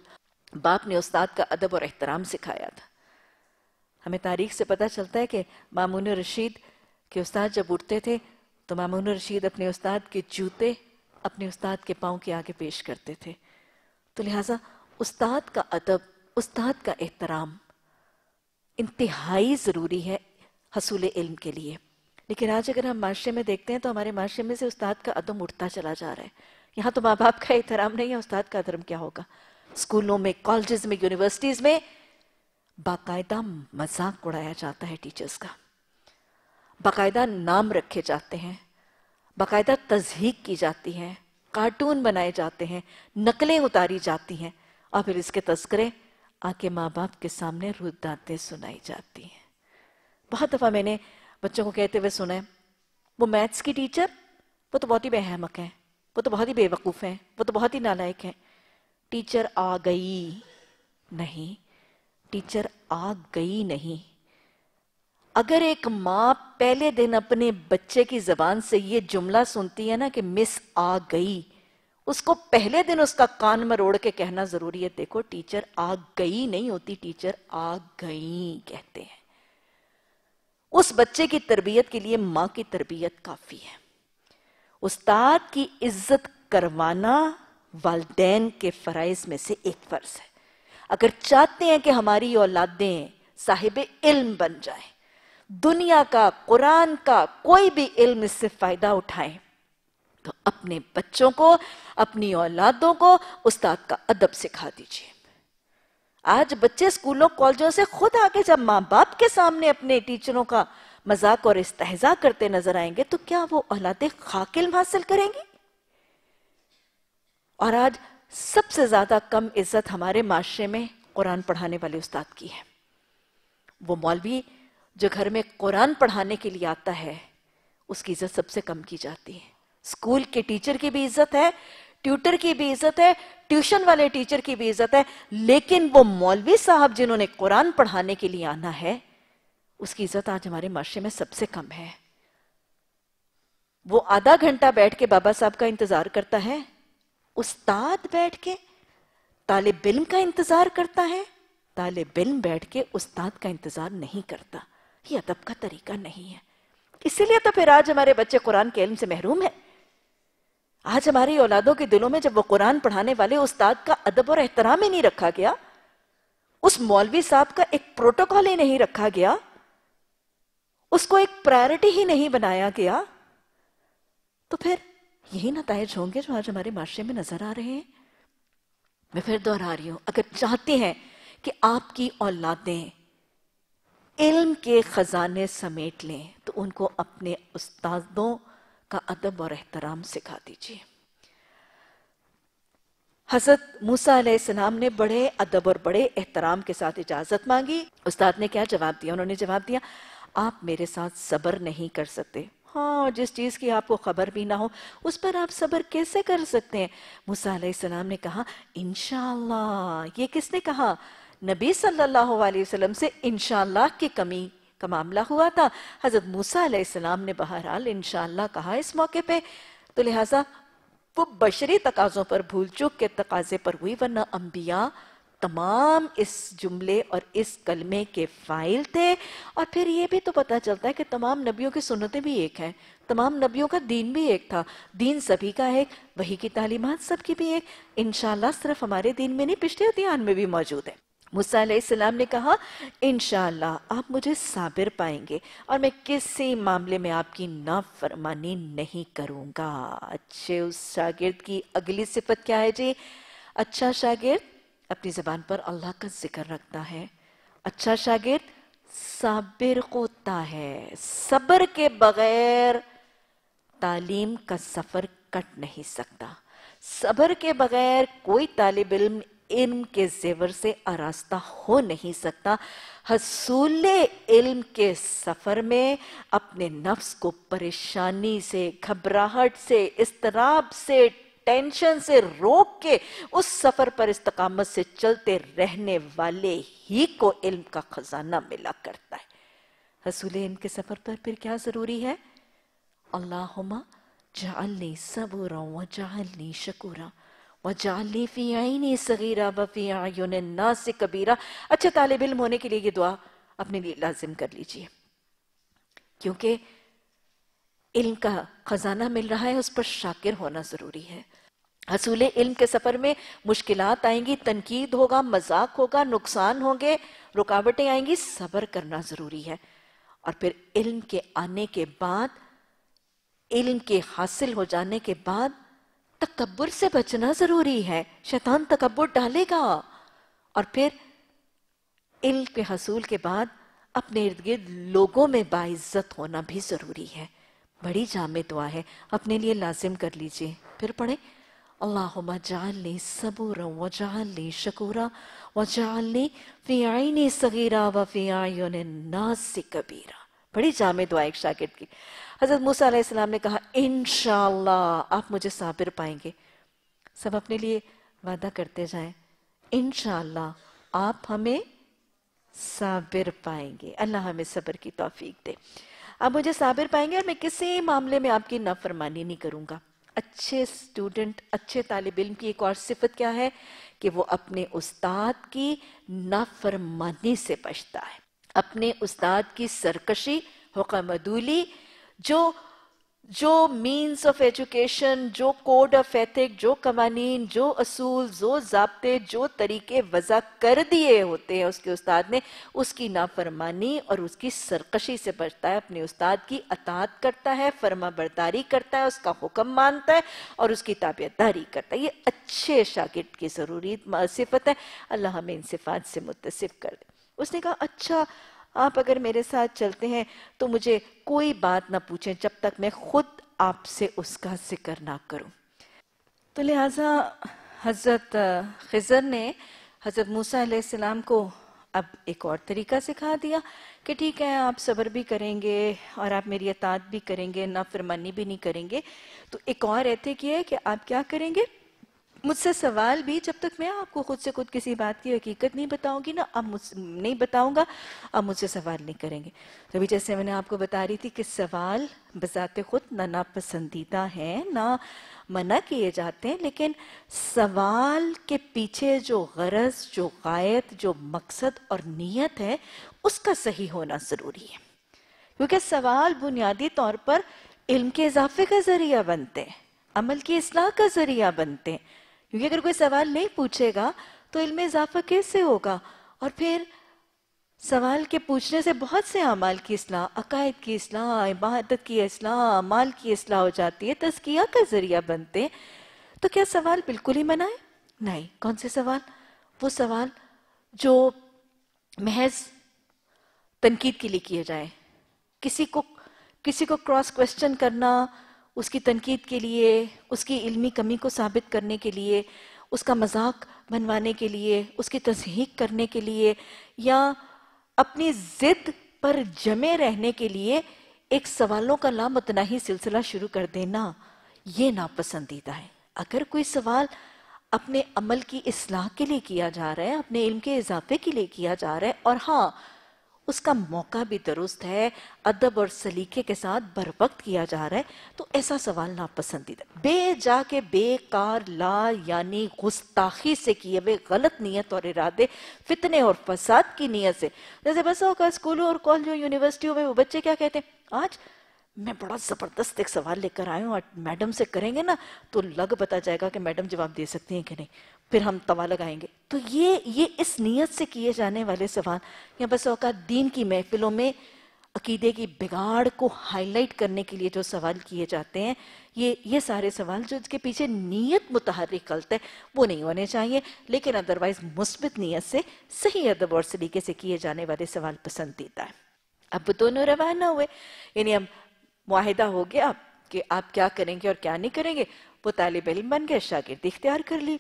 बाप ने उस्ताद का अदब और एहतराम सिखाया था हमें तारीख से पता चलता है कि मामून रशीद के उस्ताद जब उठते थे तो मामून रशीद अपने उस्ताद के जूते अपने उस्ताद के पाँव के आगे पेश करते थे तो लिहाजा उस्ताद का अदब उस्ताद का एहतराम इंतहाई ज़रूरी है हसूल इल्म के लिए लेकिन आज अगर हम माशरे में देखते हैं तो हमारे माशरे में से उस्ताद का अदम उठता चला जा रहा है यहाँ तो माँ बाप का एहतराम नहीं है उस्ताद का अदरम क्या होगा स्कूलों में कॉलेज में यूनिवर्सिटीज़ में बाकायदा मजाक उड़ाया जाता है टीचर्स का बाकायदा नाम रखे जाते हैं बाकायदा तजहीक की जाती है कार्टून बनाए जाते हैं नकलें उतारी जाती हैं और फिर इसके तस्करे आके माँ बाप के सामने रुदाते सुनाई जाती हैं बहुत दफ़ा मैंने बच्चों को कहते हुए सुना है वो मैथ्स की टीचर वो तो बहुत ही बेहमक है वो तो बहुत ही बेवकूफ़ हैं वो तो बहुत ही नालायक हैं टीचर आ गई नहीं टीचर आ गई नहीं अगर एक माँ पहले दिन अपने बच्चे की जबान से ये जुमला सुनती है ना कि मिस आ गई उसको पहले दिन उसका कान मरोड़ के कहना जरूरी है देखो टीचर आ गई नहीं होती टीचर आ गई कहते हैं उस बच्चे की तरबियत के लिए माँ की तरबियत काफी है उस्ताद की इज्जत करवाना वालदेन के फराइज में से एक फर्ज है अगर चाहते हैं कि हमारी औलादें साहिब इल्म बन जाए दुनिया का कुरान का कोई भी इल्म इससे फायदा उठाए तो अपने बच्चों को अपनी औलादों को उस्ताद का अदब सिखा दीजिए आज बच्चे स्कूलों कॉलेजों से खुद आके जब माँ बाप के सामने अपने टीचरों का मजाक और इस्तेजा करते नजर आएंगे तो क्या वो औलादे खाकिल हासिल करेंगी और आज सबसे ज्यादा कम इज्जत हमारे माशरे में कुरान पढ़ाने वाले उस्ताद की है वो मौलवी जो घर में कुरान पढ़ाने के लिए आता है उसकी इज्जत सबसे कम की जाती है स्कूल के टीचर की भी इज्जत है ट्यूटर की भी इज्जत है ट्यूशन वाले टीचर की भी इज्जत है लेकिन वो मौलवी साहब जिन्होंने कुरान पढ़ाने के लिए आना है उसकी इज्जत आज हमारे माशरे में सबसे कम है वो आधा घंटा बैठ के बाबा साहब का इंतजार करता है उस्ताद बैठ के तालब इल्म का इंतजार करता है तालब इल्म बैठ के उस्ताद का इंतजार नहीं करता ये अदब का तरीका नहीं है इसीलिए तो फिर आज हमारे बच्चे कुरान के इल्म से महरूम है आज हमारी औलादों के दिलों में जब वो कुरान पढ़ाने वाले उस्ताद का अदब और एहतराम ही नहीं रखा गया उस मौलवी साहब का एक प्रोटोकॉल ही नहीं रखा गया उसको एक प्रायोरिटी ही नहीं बनाया गया तो फिर यही नतज होंगे जो आज हमारे माशरे में नजर आ रहे हैं मैं फिर दोहरा रही हूं अगर चाहते हैं कि आपकी औलादें इल्म के खजाने समेट लें तो उनको अपने उस्तादों का अदब और एहतराम सिखा दीजिए हजरत मूसा सलाम ने बड़े अदब और बड़े एहतराम के साथ इजाजत मांगी उस्ताद ने क्या जवाब दिया उन्होंने जवाब दिया आप मेरे साथ सब्र नहीं कर सकते हाँ जिस चीज़ की आपको खबर भी ना हो उस पर आप सबर कैसे कर सकते हैं मूसा सलाम ने कहा इनशाला ये किसने कहा नबी सल्लल्लाहु अलैहि वसल्लम से इनशाला की कमी का मामला हुआ था हजरत मूसा सलाम ने बहरहाल इनशाला कहा इस मौके पे तो लिहाजा वो बशरी तकाजों पर भूल चुक के तकाजे पर हुई वरना अंबिया तमाम इस जुमले और इस कलमे के फाइल थे और फिर ये भी तो पता चलता है कि तमाम नबियों की सुनते भी एक हैं तमाम नबियों का दीन भी एक था दीन सभी का एक वही की तालीमत सबकी भी एक इनशाला सिर्फ हमारे दीन में नहीं पिछले अध्यान में भी मौजूद है मुसालाम ने कहा इनशाला आप मुझे साबिर पाएंगे और मैं किसी मामले में आपकी नाफरमानी नहीं करूंगा अच्छे उस शागिर्द की अगली सिफत क्या है जी अच्छा शागिर्द अपनी ज़बान पर अल्लाह का जिक्र रखता है अच्छा शागिर्द साबिर होता है सब्र के बगैर तालीम का सफ़र कट नहीं सकता सब्र के बगैर कोई तालब इल्म इल्म के जेवर से आरास्ता हो नहीं सकता हसूल इल्म के सफ़र में अपने नफ्स को परेशानी से घबराहट से इस्तराब से टेंशन से रोक के उस सफर पर इस्तकामत से चलते रहने वाले ही को इल्म का खजाना मिला करता है हसूल इल्म के सफर पर फिर क्या जरूरी है अल्लाहुमा जालनी सबूरा व जालनी शकूरा व जालनी फी आईनी सगीरा बफी आयुन ना से कबीरा अच्छा तालब इल्म होने के लिए ये दुआ अपने लिए लाजिम कर लीजिए क्योंकि इल्म का खजाना मिल रहा है उस पर शाकिर होना जरूरी है हसूल इल्म के सफ़र में मुश्किल आएंगी तनकीद होगा मजाक होगा नुकसान होंगे रुकावटें आएंगी सबर करना ज़रूरी है और फिर इल्म के आने के बाद इल्म के हासिल हो जाने के बाद तकबर से बचना ज़रूरी है शैतान तकबर डालेगा और फिर इल्म के हसूल के बाद अपने इर्द गिर्द लोगों में बाइज्जत होना भी ज़रूरी है बड़ी जामे दुआ है अपने लिए लाजिम कर लीजिए फिर पढ़े अल्लाहुम्मा जालनी सबूरा व जालनी शकूरा व जालनी फी आईनी सगीरा व फी आयुन नासी कबीरा बड़ी जामे दुआ एक शागिद की हजरत मूसा अलैहिस्सलाम ने कहा इंशाल्लाह आप मुझे साबिर पाएंगे सब अपने लिए वादा करते जाएं इंशाल्लाह आप हमें साबिर पाएंगे अल्लाह हमें सब्र की तौफीक दे आप मुझे साबिर पाएंगे और मैं किसी मामले में आपकी नाफरमानी नहीं करूंगा अच्छे स्टूडेंट अच्छे तालब इम की एक और सिफत क्या है कि वो अपने उस्ताद की नाफरमानी से बचता है अपने उस्ताद की सरकशी हुक्मदूली जो जो मीन्स ऑफ एजुकेशन जो कोड ऑफ एथिक जो कवानीन जो असूल जो जबते जो तरीके वज़ा कर दिए होते हैं उसके उस्ताद ने उसकी नाफरमानी और उसकी सरकशी से बचता है अपने उस्ताद की अतात करता है फर्मा बरदारी करता है उसका हुक्म मानता है और उसकी ताबियतदारी करता है ये अच्छे शागिद की ज़रूरी सिफत है अल्लाह हमें इन सिफात से मुतसिफ कर दे उसने कहा अच्छा आप अगर मेरे साथ चलते हैं तो मुझे कोई बात ना पूछें जब तक मैं खुद आपसे उसका जिक्र ना करूं तो लिहाजा हजरत खजर ने हजरत मूसा सलाम को अब एक और तरीका सिखा दिया कि ठीक है आप सब्र भी करेंगे और आप मेरी अतात भी करेंगे ना फिरमानी भी नहीं करेंगे तो एक और एथिक ये है कि आप क्या करेंगे मुझसे सवाल भी जब तक मैं आपको खुद से खुद किसी बात की हकीकत नहीं बताऊंगी ना अब मुझ नहीं बताऊंगा अब मुझसे सवाल नहीं करेंगे तो अभी जैसे मैंने आपको बता रही थी कि सवाल बजाते खुद ना नापसंदीदा हैं ना मना किए जाते हैं लेकिन सवाल के पीछे जो गरज जो गायत जो मकसद और नीयत है उसका सही होना ज़रूरी है क्योंकि सवाल बुनियादी तौर पर इल्म के इजाफे का ज़रिया बनते हैं अमल की असलाह का ज़रिया बनते हैं क्योंकि अगर कोई सवाल नहीं पूछेगा तो इल्म इजाफा कैसे होगा और फिर सवाल के पूछने से बहुत से अमाल की असलाह अकायद की असलाह इबादत की असलाह अमाल की असलाह हो जाती है तस्किया का जरिया बनते हैं तो क्या सवाल बिल्कुल ही मनाए नहीं कौन से सवाल वो सवाल जो महज तनकीद के लिए किए जाए किसी को किसी को क्रॉस क्वेश्चन करना उसकी तनकीद के लिए उसकी इल्मी कमी को साबित करने के लिए उसका मजाक बनवाने के लिए उसकी तस्हीक करने के लिए या अपनी ज़िद पर जमे रहने के लिए एक सवालों का लामतनाही सिलसिला शुरू कर देना ये नापसंदीदा है अगर कोई सवाल अपने अमल की असलाह के लिए किया जा रहा है अपने इल्म के इजाफे के लिए किया जा रहा है और हाँ उसका मौका भी दुरुस्त है अदब और सलीके के साथ बर वक्त किया जा रहा है तो ऐसा सवाल नापसंदीदा जा के बेकार ला यानी गुस्ताखी से किए हुए गलत नीयत और इरादे फितने और फसाद की नीयत से जैसे बस होगा स्कूलों और कॉलेजों यूनिवर्सिटियों में वो बच्चे क्या कहते हैं आज मैं बड़ा ज़बरदस्त एक सवाल लेकर आया हूँ मैडम से करेंगे ना तो लग पता जाएगा कि मैडम जवाब दे सकती हैं कि नहीं फिर हम तवा लगाएंगे तो ये ये इस नीयत से किए जाने वाले सवाल या बस अवकात दीन की महफिलों में अकीदे की बिगाड़ को हाईलाइट करने के लिए जो सवाल किए जाते हैं ये ये सारे सवाल जो इसके पीछे नीयत मुतहरक गलत है वो नहीं होने चाहिए लेकिन अदरवाइज मुस्बित नीयत से सही अदब और सलीके से किए जाने वाले सवाल पसंदीदा है अब दोनों रवाना हुए यानी अब माहिदा हो गया कि आप क्या करेंगे और क्या नहीं करेंगे वो तालब इलम बन गए शागिर्द इख्तियार कर ली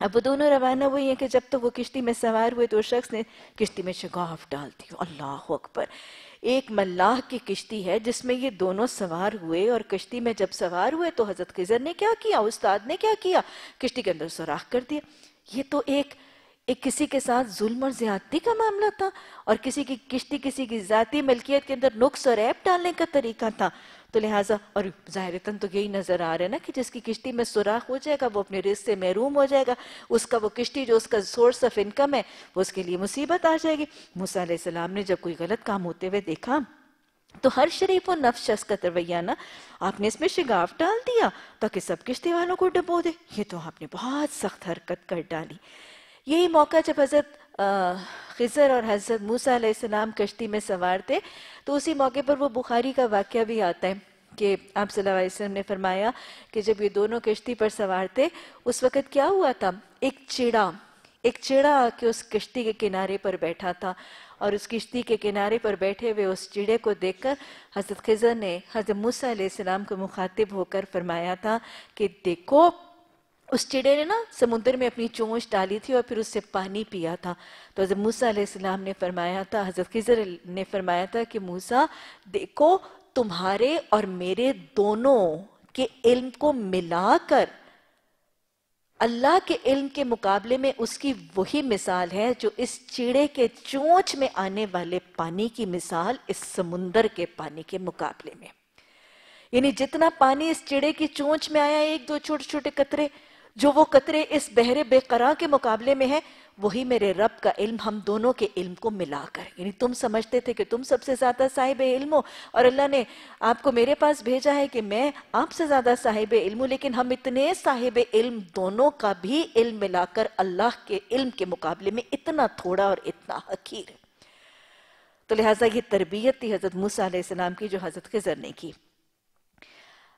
अब वो दोनों रवाना हुए हैं कि जब तो वो किश्ती में सवार हुए तो शख्स ने किश्ती में शगाफ डाल दी अल्लाह अकबर एक मल्लाह की किश्ती है जिसमें ये दोनों सवार हुए और किश्ती में जब सवार हुए तो हजरत खिजर ने क्या किया उस्ताद ने क्या किया किश्ती के अंदर सुराख कर दिया ये तो एक एक किसी के साथ जुल्म और ज्यादती का मामला था और किसी की किश्ती किसी की जाती मिल्कियत के अंदर नुक्स और ऐप डालने का तरीका था तो लिहाजा और ज़ाहिरतन तो यही नज़र आ रहा है ना कि जिसकी किश्ती में सुराख हो जाएगा वो अपने रिस्क से महरूम हो जाएगा उसका वो किश्ती जो उसका सोर्स ऑफ इनकम है वो उसके लिए मुसीबत आ जाएगी मूसा ने जब कोई गलत काम होते हुए देखा तो हर शरीफ और नफ शख्स का रवैया ना आपने इसमें शिगाव डाल दिया ताकि सब किश्ती वालों को डबो दे ये तो आपने बहुत सख्त हरकत कर डाली यही मौका जब हजरत खजर और हजरत मूसा सलाम कश्ती में सवार थे तो उसी मौके पर वो बुखारी का वाक्य भी आता है कि आप सल्लाम ने फरमाया कि जब ये दोनों कश्ती पर सवार थे उस वक़्त क्या हुआ था एक चिड़ा एक चिड़ा आके उस कश्ती के किनारे पर बैठा था और उस किश्ती के किनारे पर बैठे हुए उस चिड़े को देखकर हजरत खजर ने हजरत मूसा सलाम को मुखातिब होकर फरमाया था कि देखो उस चिड़े ने ना समुद्र में अपनी चोंच डाली थी और फिर उससे पानी पिया था तो हजरत मूसा अलैहिस्सलाम ने फरमाया था हजरत खिजर ने फरमाया था कि मूसा देखो तुम्हारे और मेरे दोनों के इल्म को मिलाकर अल्लाह के इल्म के मुकाबले में उसकी वही मिसाल है जो इस चिड़े के चोंच में आने वाले पानी की मिसाल इस समुंदर के पानी के मुकाबले में यानी जितना पानी इस चिड़े की चोंच में आया एक दो छोटे छोटे कतरे जो वो कतरे इस बहरे बेकर के मुकाबले में है वही मेरे रब का इल्म हम दोनों के इल्म को मिलाकर यानी तुम समझते थे कि तुम सबसे ज़्यादा साहिब इल्म हो और अल्लाह ने आपको मेरे पास भेजा है कि मैं आपसे ज़्यादा साहिब इल्म हूं लेकिन हम इतने साहिब इल्म दोनों का भी इल्म मिलाकर अल्लाह के इल्म के मुकाबले में इतना थोड़ा और इतना हकीर तो लिहाजा ये तरबियत थी हज़रत मूसा की जो हज़रत खजर ने की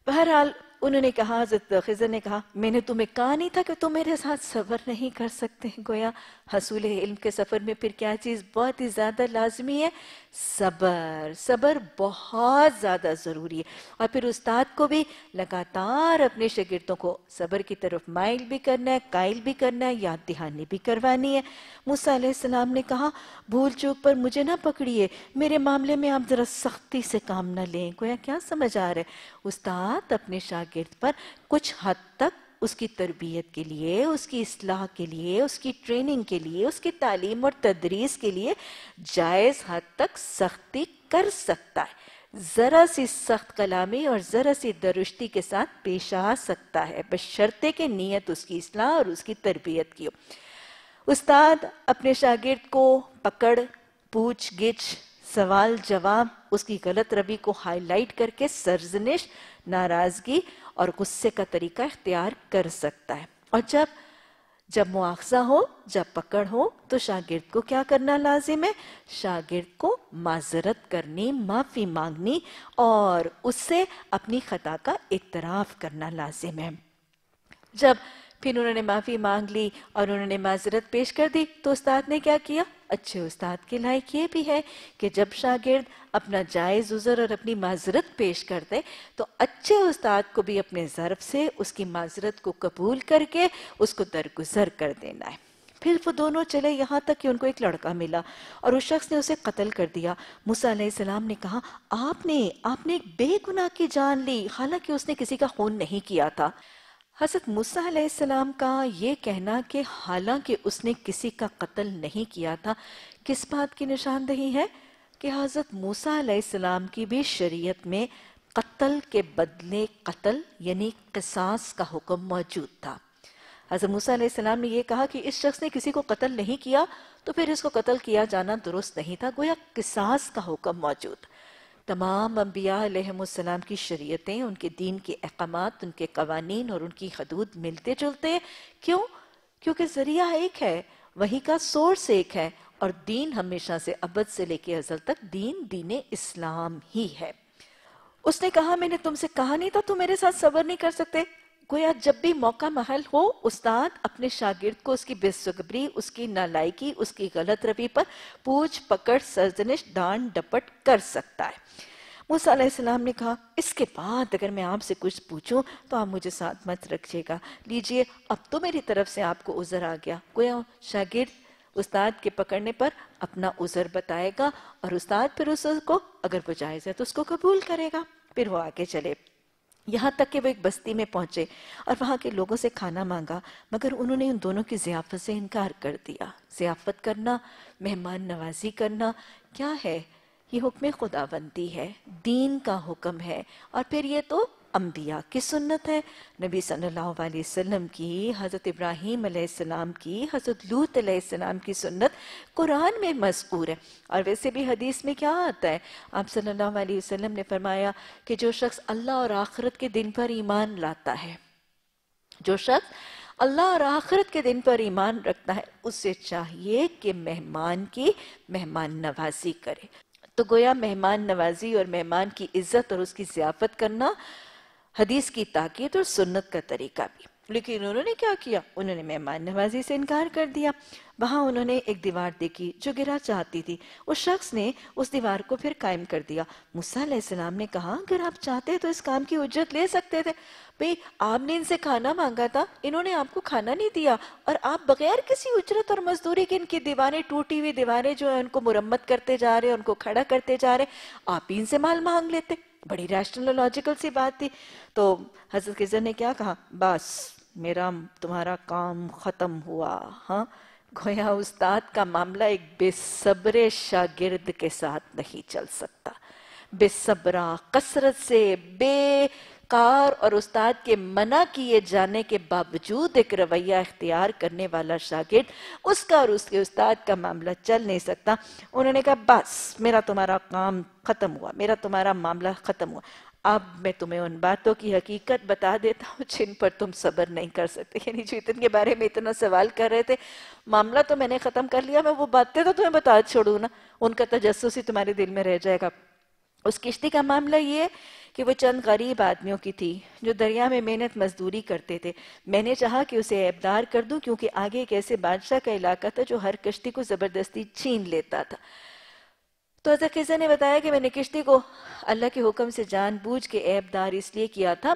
बहरहाल उन्होंने कहा हजरत खिजर ने कहा मैंने तुम्हें कहा नहीं था कि तुम मेरे साथ सबर नहीं कर सकते गोया हसूल इल्म के सफ़र में फिर क्या चीज़ बहुत ही ज़्यादा लाजमी है सबर सबर बहुत ज़्यादा ज़रूरी है और फिर उस्ताद को भी लगातार अपने शगिरदों को सब्र की तरफ माइल भी करना है कायल भी करना है याद दिहानी भी करवानी है मूसा सलाम ने कहा भूल चूक पर मुझे ना पकड़िए मेरे मामले में आप ज़रा सख्ती से काम ना लें क्या समझ आ रहा है उस्ताद अपने शागिर्द पर कुछ हद तक उसकी तरबियत के लिए उसकी असलाह के लिए उसकी ट्रेनिंग के लिए उसकी तालीम और तदरीस के लिए जायज़ हद तक सख्ती कर सकता है ज़रा सी सख्त कलामी और ज़रा सी दरुश्ती के साथ पेश आ सकता है बशर्ते के नीयत उसकी असलाह और उसकी तरबियत की हो उस्ताद अपने शागिर्द को पकड़ पूछ गिछ सवाल जवाब उसकी गलत रबी को हाईलाइट करके सरजनिश नाराज़गी और गुस्से का तरीका इख्तियार कर सकता है और जब जब मुआवजा हो जब पकड़ हो तो शागिर्द को क्या करना लाजिम है शागिर्द को माजरत करनी माफ़ी मांगनी और उससे अपनी खता का इतराफ़ करना लाजिम है जब फिर उन्होंने माफ़ी मांग ली और उन्होंने माजरत पेश कर दी तो उस्ताद ने क्या किया अच्छे उस्ताद के लायक ये भी है कि जब शागिर्द अपना जायज़ उज़र और अपनी माजरत पेश करते तो अच्छे उस्ताद को भी अपने ज़र्फ से उसकी माजरत को कबूल करके उसको दरगुजर कर देना है फिर वो दोनों चले यहाँ तक कि उनको एक लड़का मिला और उस शख्स ने उसे कत्ल कर दिया मूसा सलाम ने कहा आपने आपने एक बेगुनाह की जान ली हालांकि उसने किसी का खून नहीं किया था हजरत मूसा का ये कहना कि हालांकि उसने किसी का कत्ल नहीं किया था किस बात की निशानदही है कि हजरत मूसा की भी शरीयत में कत्ल के बदले कत्ल यानी किसास का हुक्म मौजूद था हजरत मूसा ने यह कहा कि इस शख्स ने किसी को कत्ल नहीं किया तो फिर इसको कत्ल किया जाना दुरुस्त नहीं था गोया किसास का हुक्म मौजूद तमाम अम्बिया की शरीयतें उनके दीन के अहकाम उनके कवानीन और उनकी हदूद मिलते जुलते क्यों क्योंकि ज़रिया एक है वही का सोर्स एक है और दीन हमेशा से अबद से लेके अजल तक दीन दीन इस्लाम ही है उसने कहा मैंने तुमसे कहा नहीं था तुम मेरे साथ सबर नहीं कर सकते गोया जब भी मौका महल हो उस्ताद अपने शागिर्द को उसकी बेसुगबरी उसकी नालायकी उसकी गलत रवि पर पूछ पकड़ सर्जनिश दान डपट कर सकता है मूसा ने कहा इसके बाद अगर मैं आपसे कुछ पूछूं तो आप मुझे साथ मत रखिएगा लीजिए अब तो मेरी तरफ से आपको उजर आ गया गोया शागिर्द उस्ताद के पकड़ने पर अपना उजर बताएगा और उस्ताद फिर उसको अगर वो जायज़ है तो उसको कबूल करेगा फिर वो आगे चले यहाँ तक कि वो एक बस्ती में पहुंचे और वहां के लोगों से खाना मांगा मगर उन्होंने उन दोनों की जियाफत से इनकार कर दिया जियाफत करना मेहमान नवाजी करना क्या है ये हुक्म खुदाबंदी है दीन का हुक्म है और फिर ये तो अम्बिया की सुन्नत है नबी सल्लल्लाहु अलैहि वसल्लम की हज़रत इब्राहीम की हज़रत लूत सलाम की सुन्नत कुरान में मजकूर है और वैसे भी हदीस में क्या आता है आप सल्लल्लाहु अलैहि वसल्लम ने फरमाया कि जो शख्स अल्लाह और आखरत के दिन पर ईमान लाता है जो शख्स अल्लाह और आखरत के दिन पर ईमान रखता है उसे चाहिए कि मेहमान की मेहमान नवाजी करे तो गोया मेहमान नवाजी और मेहमान की इज्जत और उसकी जियाफत करना हदीस की ताकीद और सुन्नत का तरीका भी लेकिन उन्होंने क्या किया उन्होंने मेहमान नवाजी से इनकार कर दिया वहां उन्होंने एक दीवार देखी जो गिरा चाहती थी उस शख्स ने उस दीवार को फिर कायम कर दिया मूसा सलाम ने कहा अगर आप चाहते तो इस काम की उज्जत ले सकते थे भाई आपने इनसे खाना मांगा था इन्होंने आपको खाना नहीं दिया और आप बगैर किसी उजरत और मजदूरी के इनकी दीवारें टूटी हुई दीवारें जो है उनको मुरम्मत करते जा रहे उनको खड़ा करते जा रहे आप ही इनसे माल मांग लेते बड़ी लॉजिकल सी बात थी तो हजरत किजर ने क्या कहा बस मेरा तुम्हारा काम ख़त्म हुआ हाँ गोया उस्ताद का मामला एक बेसब्र शागिर्द के साथ नहीं चल सकता बेसब्रा कसरत से बे कार और उस्ताद के मना किए जाने के बावजूद एक रवैया इख्तियार करने वाला शागिर्द उसका और उसके उस्ताद का मामला चल नहीं सकता उन्होंने कहा बस मेरा तुम्हारा काम ख़त्म हुआ मेरा तुम्हारा मामला ख़त्म हुआ अब मैं तुम्हें उन बातों की हकीकत बता देता हूँ जिन पर तुम सब्र नहीं कर सकते यानी जो के बारे में इतना सवाल कर रहे थे मामला तो मैंने ख़त्म कर लिया मैं वो बातें तो तुम्हें बता छोड़ू ना उनका तजस्स ही तुम्हारे दिल में रह जाएगा उस किश्ती का मामला ये है कि वो चंद गरीब आदमियों की थी जो दरिया में मेहनत मजदूरी करते थे मैंने चाहा कि उसे ऐबदार कर दूं क्योंकि आगे एक ऐसे बादशाह का इलाका था जो हर कश्ती को जबरदस्ती छीन लेता था तो हजरत खिजा ने बताया कि मैंने किश्ती को अल्लाह के हुक्म से जानबूझ के ऐबदार इसलिए किया था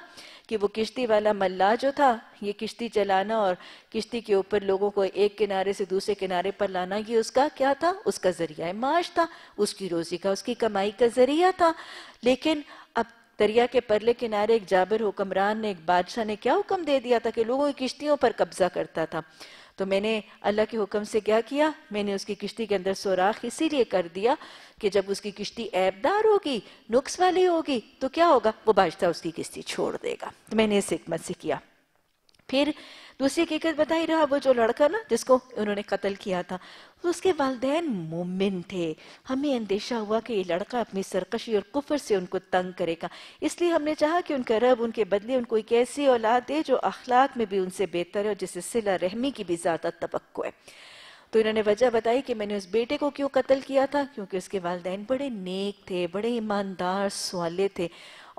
कि वो किश्ती वाला मल्ला जो था ये किश्ती चलाना और किश्ती के ऊपर लोगों को एक किनारे से दूसरे किनारे पर लाना ये उसका क्या था उसका जरिया माश था उसकी रोजी का उसकी कमाई का जरिया था लेकिन अब दरिया के परले किनारे एक जाबिर हुक्मरान ने एक बादशाह ने क्या हुक्म दे दिया था कि लोगों की किश्तियों पर कब्जा करता था तो मैंने अल्लाह के हुक्म से क्या किया मैंने उसकी किश्ती के अंदर सोराख इसीलिए कर दिया कि जब उसकी किश्ती ऐबदार होगी नुक्स वाली होगी तो क्या होगा वो बाजता उसकी किश्ती छोड़ देगा तो मैंने इस हमत से किया फिर दूसरी हकीकत बता ही रहा वो जो लड़का ना जिसको उन्होंने कत्ल किया था तो उसके वालदेन मोमिन थे हमें अंदेशा हुआ कि ये लड़का अपनी सरकशी और कुफर से उनको तंग करेगा इसलिए हमने चाहा कि उनका रब उनके बदले उनको एक ऐसी औलाद दे जो अखलाक में भी उनसे बेहतर है और जिससे सिला रहमी की भी ज़्यादा तबक्को है तो इन्होंने वजह बताई कि मैंने उस बेटे को क्यों कत्ल किया था क्योंकि उसके वालदेन बड़े नेक थे बड़े ईमानदार सवाले थे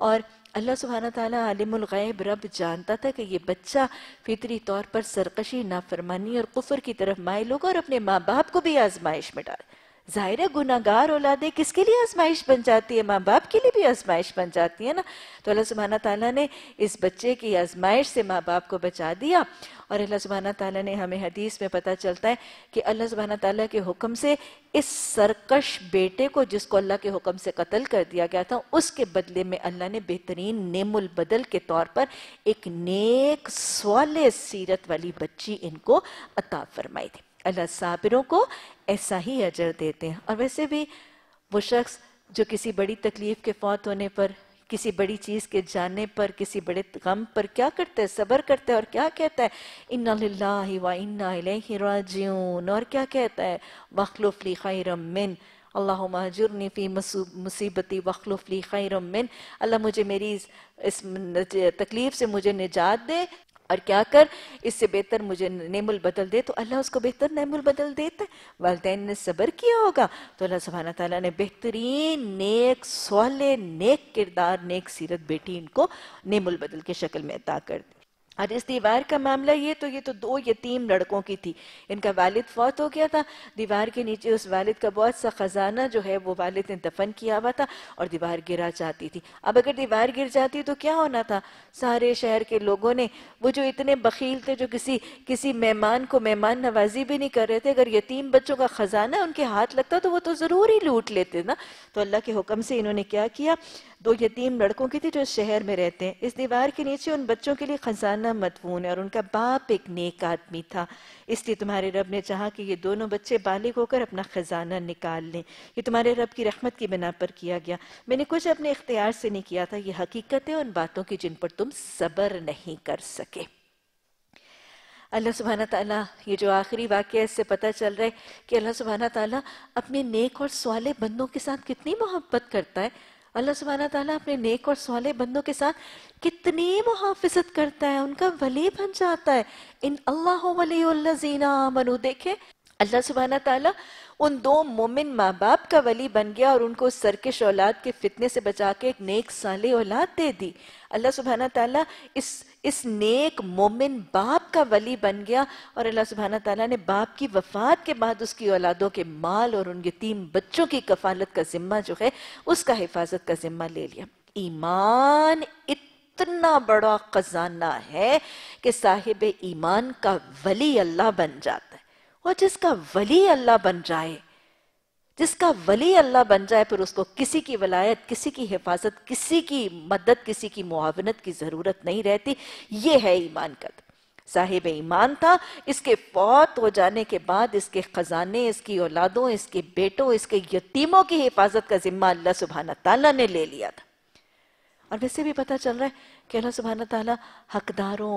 और अल्लाह सुबहाना ताला आलिमुल रब जानता था कि ये बच्चा फितरी तौर पर सरकशी नाफरमानी और कुफर की तरफ मायल होगा और अपने माँ बाप को भी आजमाइश में डाले ज़ाहिर है गुनागार औलादे किसके लिए आजमाइश बन जाती है माँ बाप के लिए भी आजमाइश बन जाती है ना तो अल्लाह सुबहाना ताला ने इस बच्चे की आजमाइश से माँ बाप को बचा दिया और अल्लाह सुबहाना ताला ने हमें हदीस में पता चलता है कि अल्लाह सुबहाना ताला के हुक्म से इस सरकश बेटे को जिसको अल्लाह के हुक्म से कत्ल कर दिया गया था उसके बदले में अल्लाह ने बेहतरीन नेमुल बदल के तौर पर एक नेक सवाल सीरत वाली बच्ची इनको अता फरमाई थी अल्लाह साबिरों को ऐसा ही अजर देते हैं और वैसे भी वो शख्स जो किसी बड़ी तकलीफ के फौत होने पर किसी बड़ी चीज के जाने पर किसी बड़े गम पर क्या करता है सबर करता है और क्या कहता है इन्ना व इन्ना राजियून और क्या कहता है वखलुफली खैरम मिन अल्लाह महजुरनी फ़ी मुसीबती वखलुफली खैरम मिन अल्लाह मुझे मेरी इस तकलीफ़ से मुझे निजात दे और क्या कर इससे बेहतर मुझे नेमुल बदल दे तो अल्लाह उसको बेहतर नेमुल बदल देता है वालदेन ने सबर किया होगा तो अल्लाह सुबहाना तला ने बेहतरीन नेक सोले नेक किरदार नेक सीरत बेटी इनको नेमुल बदल की शक्ल में अदा कर दी और इस दीवार का मामला ये तो ये तो दो यतीम लड़कों की थी इनका वालिद फौत हो गया था दीवार के नीचे उस वालिद का बहुत सा खजाना जो है वो वालिद ने दफन किया हुआ था और दीवार गिरा जाती थी अब अगर दीवार गिर जाती तो क्या होना था सारे शहर के लोगों ने वो जो इतने बकील थे जो किसी किसी मेहमान को मेहमान नवाजी भी नहीं कर रहे थे अगर यतीम बच्चों का खजाना उनके हाथ लगता तो वो तो ज़रूर ही लूट लेते ना तो अल्लाह के हुक्म से इन्होंने क्या किया दो यतीम लड़कों की थी जो शहर में रहते हैं इस दीवार के नीचे उन बच्चों के लिए खजाना मतफून है और उनका बाप एक नेक आदमी था इसलिए तुम्हारे रब ने चाहा कि ये दोनों बच्चे बालिग होकर अपना खजाना निकाल लें ये तुम्हारे रब की रहमत की बिना पर किया गया मैंने कुछ अपने इख्तियार से नहीं किया था ये हकीकत है उन बातों की जिन पर तुम सब्र नहीं कर सके अल्लाह सुबहाना ताला ये जो आखिरी वाक्य है इससे पता चल रहा है कि अल्लाह सुबहाना ताला अपने नेक और सवाले बंदों के साथ कितनी मोहब्बत करता है अल्लाह सुबहाना ताला अपने नेक और सौले बंदों के साथ कितनी मुहाफिजत करता है उनका वली बन जाता है इन अल्लाह वलीना मनु देखे अल्लाह सुबहाना ताला उन दो मोमिन माँ बाप का वली बन गया और उनको सरकश औलाद के फितने से बचा के एक नेक साले औलाद दे दी अल्लाह सुबहाना ताला इस इस नेक मोमिन बाप का वली बन गया और अल्लाह सुबहाना तला ने बाप की वफात के बाद उसकी औलादों के माल और उनके तीन बच्चों की कफालत का जिम्मा जो है उसका हिफाजत का जिम्मा ले लिया ईमान इतना बड़ा खजाना है कि साहिब ईमान का वली अल्लाह बन जाता है और जिसका वली अल्लाह बन जाए जिसका वली अल्लाह बन जाए फिर उसको किसी की वलायत किसी की हिफाजत किसी की मदद किसी की मुआवनत की ज़रूरत नहीं रहती ये है ईमान का साहिब ईमान था इसके फौत हो जाने के बाद इसके ख़जाने इसकी औलादों इसके बेटों इसके यतीमों की हिफाजत का जिम्मा अल्लाह सुबहाना तला ने ले लिया था और वैसे भी पता चल रहा है कि अल्लाह सुबहाना तला हकदारों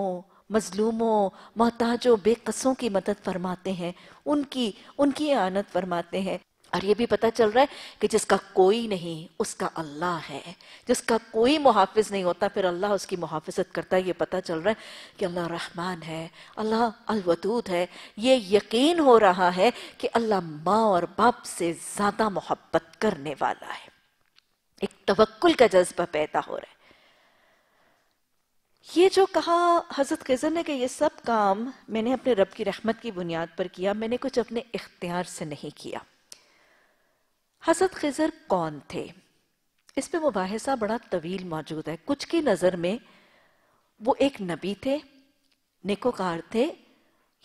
मजलूमों मोहताजों बेकसों की मदद फरमाते हैं उनकी उनकी आनत फरमाते हैं और ये भी पता चल रहा है कि जिसका कोई नहीं उसका अल्लाह है जिसका कोई मुहाफिज नहीं होता फिर अल्लाह उसकी मुहाफिजत करता है ये पता चल रहा है कि अल्लाह रहमान है अल्लाह अलवदूद है ये यकीन हो रहा है कि अल्लाह माँ और बाप से ज़्यादा मोहब्बत करने वाला है एक तवक्ल का जज्बा पैदा हो रहा है ये जो कहा हजरत खजर ने कि ये सब काम मैंने अपने रब की रहमत की बुनियाद पर किया मैंने कुछ अपने इख्तियार से नहीं किया हसद खिजर कौन थे इस पर मुबासा बड़ा तवील मौजूद है कुछ की नज़र में वो एक नबी थे निकोकार थे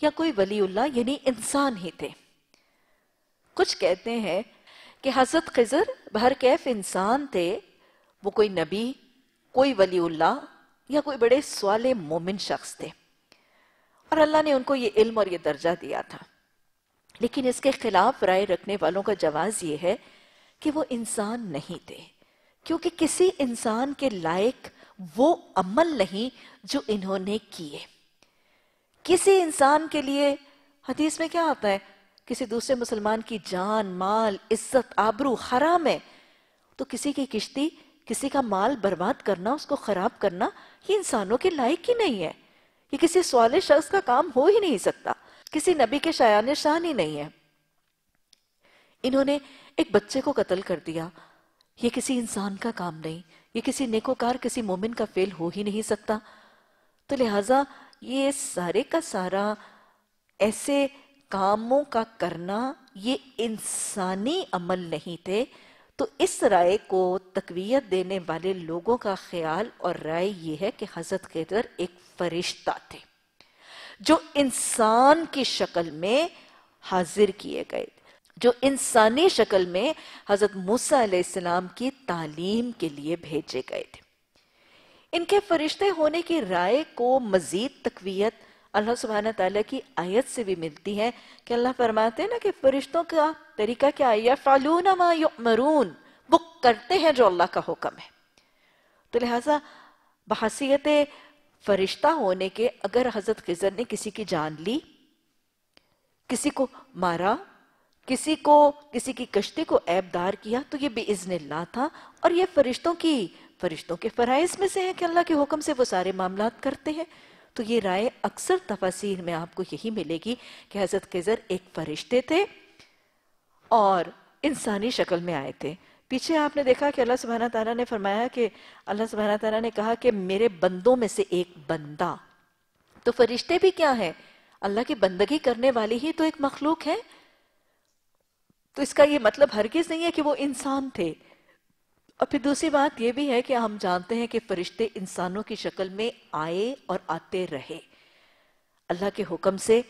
या कोई वली यानी इंसान ही थे कुछ कहते हैं कि हजरत खिजर बहर कैफ इंसान थे वो कोई नबी कोई वलीउल्ला या कोई बड़े सवाल मोमिन शख्स थे और अल्लाह ने उनको ये इल्म और ये दर्जा दिया था लेकिन इसके खिलाफ राय रखने वालों का जवाब ये है कि वो इंसान नहीं थे क्योंकि किसी इंसान के लायक वो अमल नहीं जो इन्होंने किए किसी इंसान के लिए हदीस में क्या आता है किसी दूसरे मुसलमान की जान माल इज्जत आबरू हराम है तो किसी की किश्ती किसी का माल बर्बाद करना उसको खराब करना ये इंसानों के लायक ही नहीं है ये किसी सवाल शख्स का काम हो ही नहीं सकता किसी नबी के शायान शान ही नहीं है इन्होंने एक बच्चे को कत्ल कर दिया ये किसी इंसान का काम नहीं ये किसी नेकोकार किसी मोमिन का फेल हो ही नहीं सकता तो लिहाजा ये सारे का सारा ऐसे कामों का करना ये इंसानी अमल नहीं थे तो इस राय को तकवीत देने वाले लोगों का ख्याल और राय ये है कि हजरत खेदर एक फरिश्ता थे जो इंसान की शक्ल में हाजिर किए गए जो इंसानी शक्ल में हजरत मूसा अलैहिस्सलाम की तालीम के लिए भेजे गए थे इनके फरिश्ते होने की राय को मजीद तकवीत अल्लाह सुबहाना तला की आयत से भी मिलती है कि अल्लाह फरमाते हैं ना कि फरिश्तों का तरीका क्या है फालून मरून वो करते हैं जो अल्लाह का हुक्म है तो लिहाजा बहसीत फरिश्ता होने के अगर हजरत खिजर ने किसी की जान ली किसी को मारा किसी को किसी की कश्ती को ऐबदार किया तो ये बेइजन था और ये फरिश्तों की फरिश्तों के फ़राइज में से है कि अल्लाह के हुक्म से वो सारे मामला करते हैं तो ये राय अक्सर तफासिर में आपको यही मिलेगी कि हजरत खिजर एक फरिश्ते थे और इंसानी शक्ल में आए थे पीछे आपने देखा कि अल्लाह सुबहाना तारा ने फरमाया कि अल्लाह सुबहाना तारा ने कहा कि मेरे बंदों में से एक बंदा तो फरिश्ते भी क्या है अल्लाह की बंदगी करने वाली ही तो एक मखलूक है तो इसका ये मतलब हरगिज नहीं है कि वो इंसान थे और फिर दूसरी बात यह भी है कि हम जानते हैं कि फरिश्ते इंसानों की शक्ल में आए और आते रहे अल्लाह के हुक्म से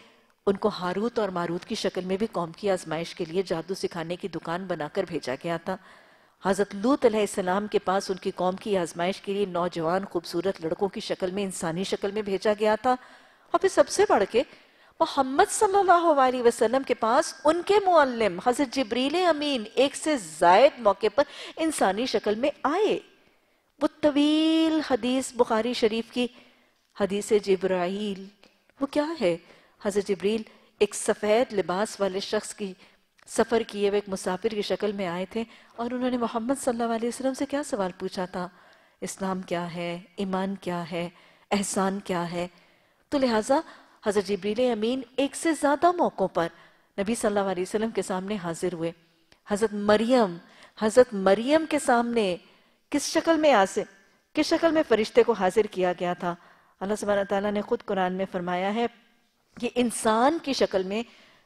उनको हारूत और मारूत की शक्ल में भी कौम की आजमाइश के लिए जादू सिखाने की दुकान बनाकर भेजा गया था हज़रत लूत सलाम के पास उनकी कौम की आजमाइश के लिए नौजवान खूबसूरत लड़कों की शक्ल में इंसानी शक्ल में भेजा गया था और फिर सबसे बढ़ के मोहम्मद सल्लल्लाहु अलैहि वसल्लम के पास उनके मुअल्लिम हज़रत जबरील अमीन एक से जायद मौके पर इंसानी शक्ल में आए वो तवील हदीस बुखारी शरीफ की हदीस जब्राइल वो क्या है हज़रत जबरील एक सफ़ेद लिबास वाले शख्स की सफ़र किए हुए एक मुसाफिर की शक्ल में आए थे और उन्होंने मोहम्मद सल्लल्लाहु अलैहि वसल्लम से क्या सवाल पूछा था इस्लाम क्या है ईमान क्या है एहसान क्या है तो लिहाजा हज़रत जबरील अमीन एक से ज़्यादा मौक़ों पर नबी सल्लल्लाहु अलैहि वसल्लम के सामने हाजिर हुए हज़रत मरियम हज़रत मरियम के सामने किस शक्ल में आसे किस शक्ल में फ़रिश्ते को हाजिर किया गया था अल्लाह सुबहाना तआला ने ख़ुद कुरान में फरमाया है कि इंसान की शक्ल में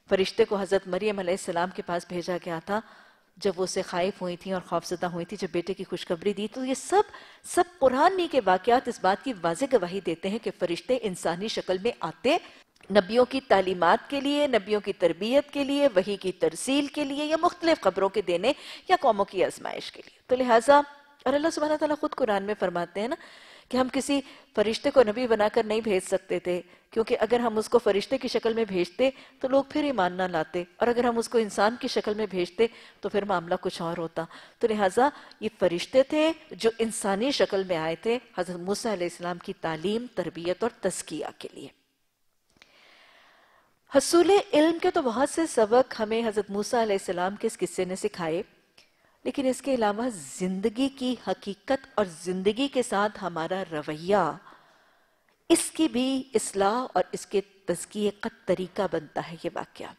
फरिश्ते को हज़रत मरियम सलाम के पास भेजा गया था जब वो उसे खाइफ हुई थी और खौफजदा हुई थी जब बेटे की खुशखबरी दी तो ये सब सब कुरान में के वाक़ात इस बात की वाज गवाही देते हैं कि फरिश्ते इंसानी शक्ल में आते नबियों की तालीमत के लिए नबियों की तरबियत के लिए वही की तरसील के लिए या मुख्तलिफ खबरों के देने या कौमों की आजमाइश के लिए तो लिहाजा और अल्लाह सुबहाना तला खुद कुरान में फरमाते हैं ना कि हम किसी फरिश्ते को नबी बनाकर नहीं भेज सकते थे क्योंकि अगर हम उसको फरिश्ते की शक्ल में भेजते तो लोग फिर ईमान ना लाते और अगर हम उसको इंसान की शक्ल में भेजते तो फिर मामला कुछ और होता तो लिहाजा ये फरिश्ते थे जो इंसानी शक्ल में आए थे हजरत मूसा इस्लाम की तालीम तरबियत और तस्किया के लिए हसूल इल्म के तो बहुत से सबक हमें हजरत मूसा के इस किस्से ने सिखाए लेकिन इसके अलावा जिंदगी की हकीकत और जिंदगी के साथ हमारा रवैया इसकी भी इसलाह और इसके तजकिए का तरीका बनता है ये वाक्य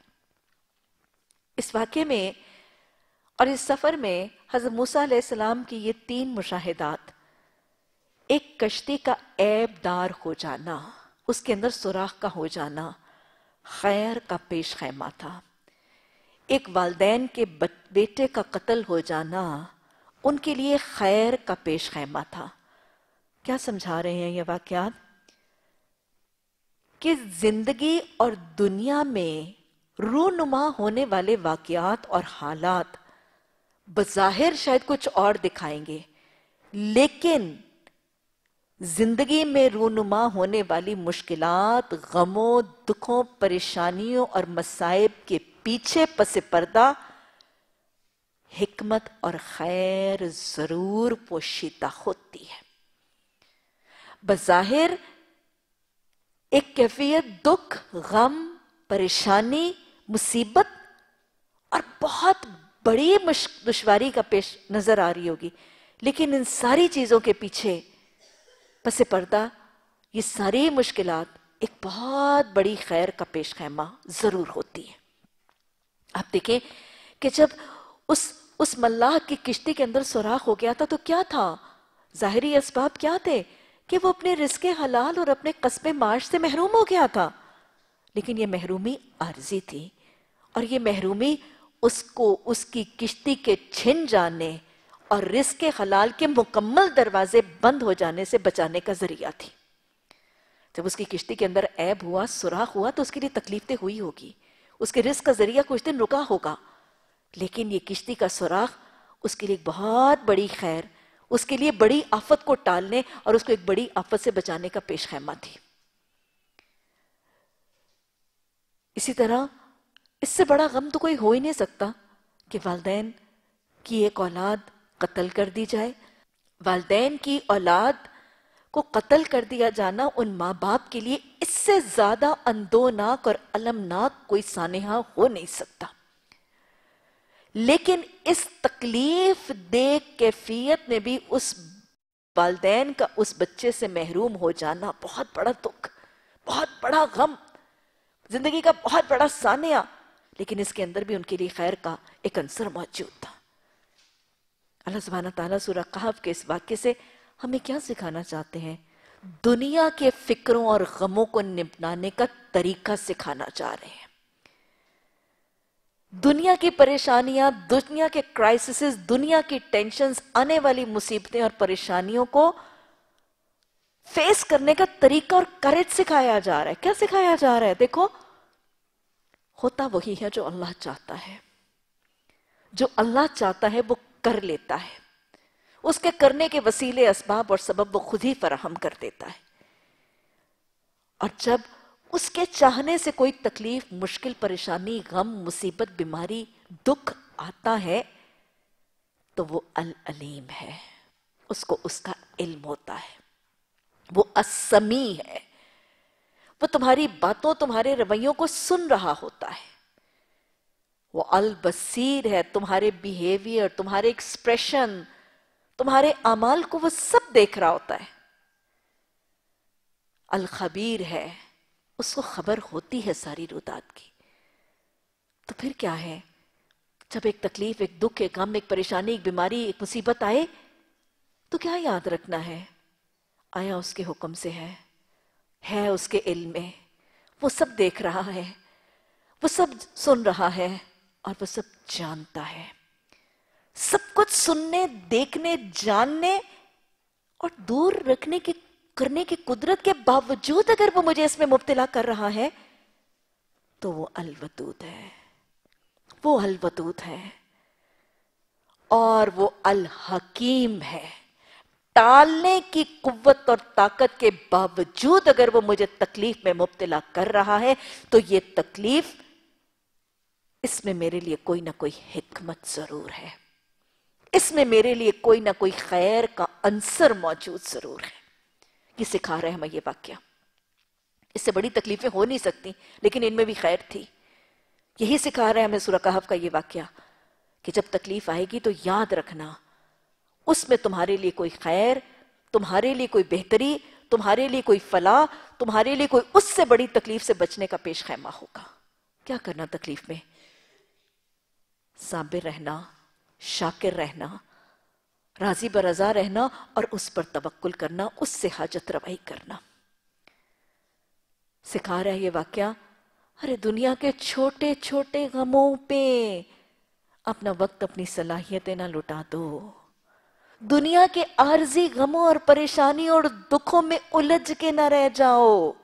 इस वाक्य में और इस सफ़र में हज़रत मूसा सलाम की ये तीन मुशाहिदात एक कश्ती का ऐबदार हो जाना उसके अंदर सुराख का हो जाना खैर का पेश खैमा था एक वालदेन के बेटे का कत्ल हो जाना उनके लिए खैर का पेश खैमा था क्या समझा रहे हैं ये वाकया कि जिंदगी और दुनिया में रूनुमा होने वाले वाकयात और हालात बज़ाहिर शायद कुछ और दिखाएंगे लेकिन जिंदगी में रूनुमा होने वाली मुश्किलात गमों दुखों परेशानियों और मसाइब के पीछे पसे पर्दा हिकमत और खैर जरूर पोशीदा होती है बज़ाहिर एक कैफियत दुख गम परेशानी मुसीबत और बहुत बड़ी दुश्वारी का पेश नजर आ रही होगी लेकिन इन सारी चीजों के पीछे पसे पर्दा ये सारी मुश्किलात एक बहुत बड़ी खैर का पेश खैमा जरूर होती है आप देखें कि जब उस उस मल्लाह की किश्ती के अंदर सुराख हो गया था तो क्या था ज़ाहरी इसबाब क्या थे कि वो अपने रिस्के हलाल और अपने कस्बे माश से महरूम हो गया था लेकिन ये महरूमी आर्जी थी और ये महरूमी उसको उसकी किश्ती के छिन जाने और रिस्क हलाल के मुकम्मल दरवाजे बंद हो जाने से बचाने का जरिया थी जब उसकी किश्ती के अंदर ऐब हुआ सुराख हुआ तो उसके लिए तकलीफ तो हुई होगी उसके रिस्क का जरिया कुछ दिन रुका होगा लेकिन ये किश्ती का सुराख उसके लिए बहुत बड़ी खैर उसके लिए बड़ी आफत को टालने और उसको एक बड़ी आफत से बचाने का पेश खैमा थी इसी तरह इससे बड़ा गम तो कोई हो ही नहीं सकता कि वालदेन की एक औलाद कत्ल कर दी जाए वालदेन की औलाद को कत्ल कर दिया जाना उन माँ बाप के लिए इससे ज्यादा अंदोनाक और अलमनाक कोई सानहा हो नहीं सकता लेकिन इस तकलीफ दे कैफियत में भी उस वालदेन का उस बच्चे से महरूम हो जाना बहुत बड़ा दुख बहुत बड़ा गम जिंदगी का बहुत बड़ा सानिया लेकिन इसके अंदर भी उनके लिए खैर का एक अंसर मौजूद था अल्लाह सुबहाना तला सूर कहफ के इस वाक्य से हमें क्या सिखाना चाहते हैं दुनिया के फिक्रों और गमों को निपटाने का तरीका सिखाना चाह रहे हैं दुनिया की परेशानियां दुनिया के क्राइसिस दुनिया की टेंशन आने वाली मुसीबतें और परेशानियों को फेस करने का तरीका और करेज सिखाया जा रहा है क्या सिखाया जा रहा है देखो होता वही है जो अल्लाह चाहता है जो अल्लाह चाहता है वो कर लेता है उसके करने के वसीले इसबाब और सबब वो खुद ही फराहम कर देता है और जब उसके चाहने से कोई तकलीफ मुश्किल परेशानी गम मुसीबत बीमारी दुख आता है तो वो अल अलीम है उसको उसका इल्म होता है वो असमी है वो तुम्हारी बातों तुम्हारे रवैयों को सुन रहा होता है वो अल बसीर है तुम्हारे बिहेवियर तुम्हारे एक्सप्रेशन तुम्हारे अमाल को वो सब देख रहा होता है अलखबीर है उसको खबर होती है सारी रुदात की तो फिर क्या है जब एक तकलीफ एक दुख एक गम एक परेशानी एक बीमारी एक मुसीबत आए तो क्या याद रखना है आया उसके हुक्म से है है उसके इल्म में वो सब देख रहा है वो सब सुन रहा है और वो सब जानता है सब कुछ सुनने देखने जानने और दूर रखने की करने की कुदरत के बावजूद अगर वो मुझे इसमें मुब्तला कर रहा है तो वो अलवतूत है वो अलवतूत है और वो अल हकीम है टालने की कुवत और ताकत के बावजूद अगर वो मुझे तकलीफ में मुब्तला कर रहा है तो ये तकलीफ इसमें मेरे लिए कोई ना कोई हिकमत जरूर है इसमें मेरे लिए कोई ना कोई खैर का अंसर मौजूद जरूर है ये सिखा रहे हमें ये वाक्य इससे बड़ी तकलीफें हो नहीं सकती लेकिन इनमें भी खैर थी यही सिखा रहे हमें सूर्य कहफ का ये वाक्य कि जब तकलीफ आएगी तो याद रखना उसमें तुम्हारे लिए कोई खैर तुम्हारे लिए कोई बेहतरी तुम्हारे लिए कोई फलाह तुम्हारे लिए कोई उससे बड़ी तकलीफ से बचने का पेश खैमा होगा क्या करना तकलीफ में साबिर रहना शाकिर रहना राजी रजा रहना और उस पर तवक्ल करना उससे हाजत रवाई करना सिखा रहा है ये वाक्य अरे दुनिया के छोटे छोटे गमों पे अपना वक्त अपनी सलाहियतें ना लुटा दो दुनिया के आर्जी गमों और परेशानी और दुखों में उलझ के ना रह जाओ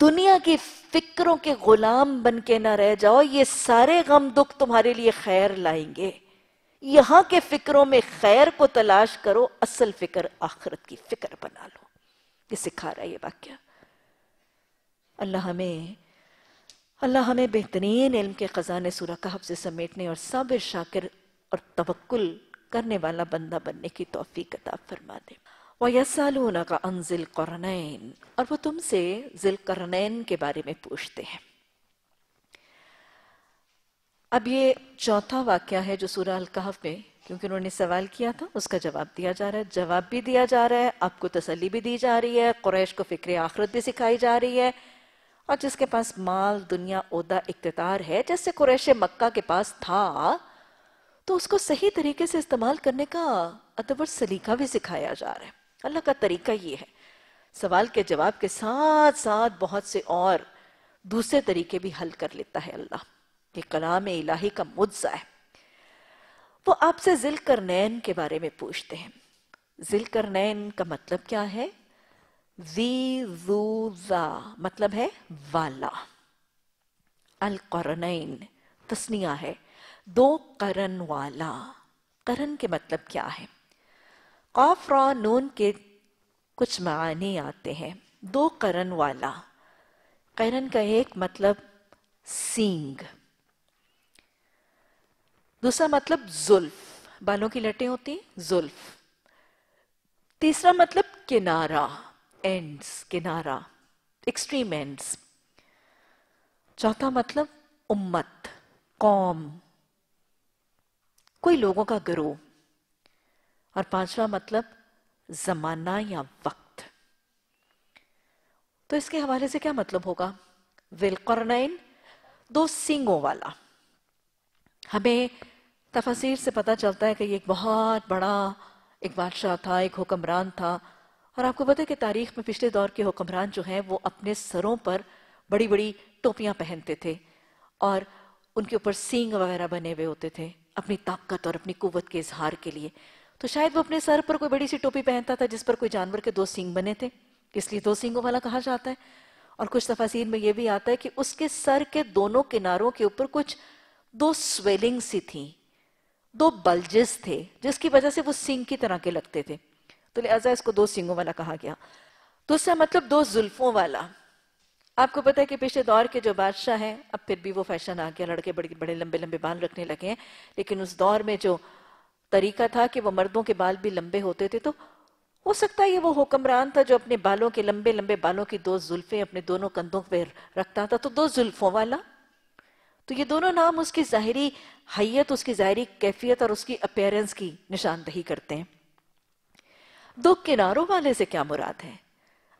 दुनिया की फिक्रों के गुलाम बन के ना रह जाओ ये सारे गम दुख तुम्हारे लिए खैर लाएंगे यहां के फिक्रों में खैर को तलाश करो असल फिक्र आखरत की फिक्र बना लो ये सिखा रहा है ये वाक्य अल्लाह हमें अल्लाह हमें बेहतरीन इल्म के खजाने सूरा का से समेटने और साबिर शाकिर और तवक्ल करने वाला बंदा बनने की तोफीक अता फरमा दे वयसालून का अनजिल करनैन और वो तुमसे जिल करनैन के बारे में पूछते हैं अब ये चौथा वाक्य है जो सूरह अल कहफ में क्योंकि उन्होंने सवाल किया था उसका जवाब दिया जा रहा है जवाब भी दिया जा रहा है आपको तसली भी दी जा रही है कुरैश को फिक्र आखरत भी सिखाई जा रही है और जिसके पास माल दुनिया उदा इकतदार है जैसे कुरैश मक्का के पास था तो उसको सही तरीके से इस्तेमाल करने का अतबर सलीका भी सिखाया जा रहा है अल्लाह का तरीका ये है सवाल के जवाब के साथ साथ बहुत से और दूसरे तरीके भी हल कर लेता है अल्लाह ये कलाम इलाही का मुजा है वो आपसे जिल कर नैन के बारे में पूछते हैं जिल कर नैन का मतलब क्या है मतलब है वाला अल करनैन तस्निया है दो करन वाला करन के मतलब क्या है कौफ नून के कुछ मानी आते हैं दो करण वाला करण का एक मतलब सींग दूसरा मतलब जुल्फ बालों की लटें होती जुल्फ तीसरा मतलब किनारा एंड्स किनारा एक्सट्रीम एंड्स चौथा मतलब उम्मत कौम कोई लोगों का ग्रोह और पांचवा मतलब जमाना या वक्त तो इसके हवाले से क्या मतलब होगा विलकरनैन दो सिंगों वाला हमें तफसीर से पता चलता है कि ये एक बहुत बड़ा एक बादशाह था एक हुक्मरान था और आपको पता है कि तारीख में पिछले दौर के हुक्मरान जो हैं वो अपने सरों पर बड़ी बड़ी टोपियां पहनते थे और उनके ऊपर सींग वगैरह बने हुए होते थे अपनी ताकत और अपनी कुवत के इजहार के लिए तो शायद वो अपने सर पर कोई बड़ी सी टोपी पहनता था जिस पर कोई जानवर के दो सिंग बने थे इसलिए दो सींगों वाला कहा जाता है और कुछ तफासिर में यह भी आता है कि उसके सर के दोनों किनारों के ऊपर कुछ दो स्वेलिंग सी थी दो बल्जेस थे जिसकी वजह से वो सिंग की तरह के लगते थे तो लिहाजा इसको दो सिंगों वाला कहा गया तो उसका मतलब दो जुल्फों वाला आपको पता है कि पिछले दौर के जो बादशाह हैं अब फिर भी वो फैशन आ गया लड़के बड़े बड़े लंबे लंबे बाल रखने लगे हैं लेकिन उस दौर में जो तरीका था कि वो मर्दों के बाल भी लंबे होते थे तो हो सकता है ये वो हुक्मरान था जो अपने बालों के लंबे लंबे बालों की दो जुल्फे अपने दोनों कंधों पर रखता था तो दो जुल्फों वाला तो ये दोनों नाम उसकी ज़ाहरी हैयत उसकी ज़ाहरी कैफियत और उसकी अपेयरेंस की निशानदही करते हैं दो किनारों वाले से क्या मुराद है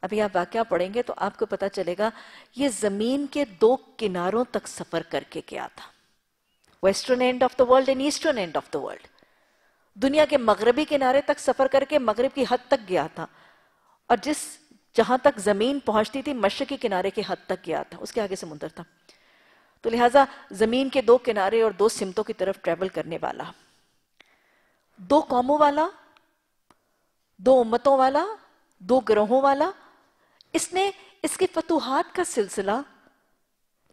अभी आप वाक्य पढ़ेंगे तो आपको पता चलेगा ये जमीन के दो किनारों तक सफर करके गया था western end of the world end eastern end of the world दुनिया के मगरबी किनारे तक सफर करके मगरब की हद तक गया था और जिस जहां तक जमीन पहुंचती थी के किनारे के हद तक गया था उसके आगे समुंदर था तो लिहाजा जमीन के दो किनारे और दो सिमतों की तरफ ट्रेवल करने वाला दो कौमों वाला दो उम्मतों वाला दो ग्रहों वाला इसने इसके फतूहात का सिलसिला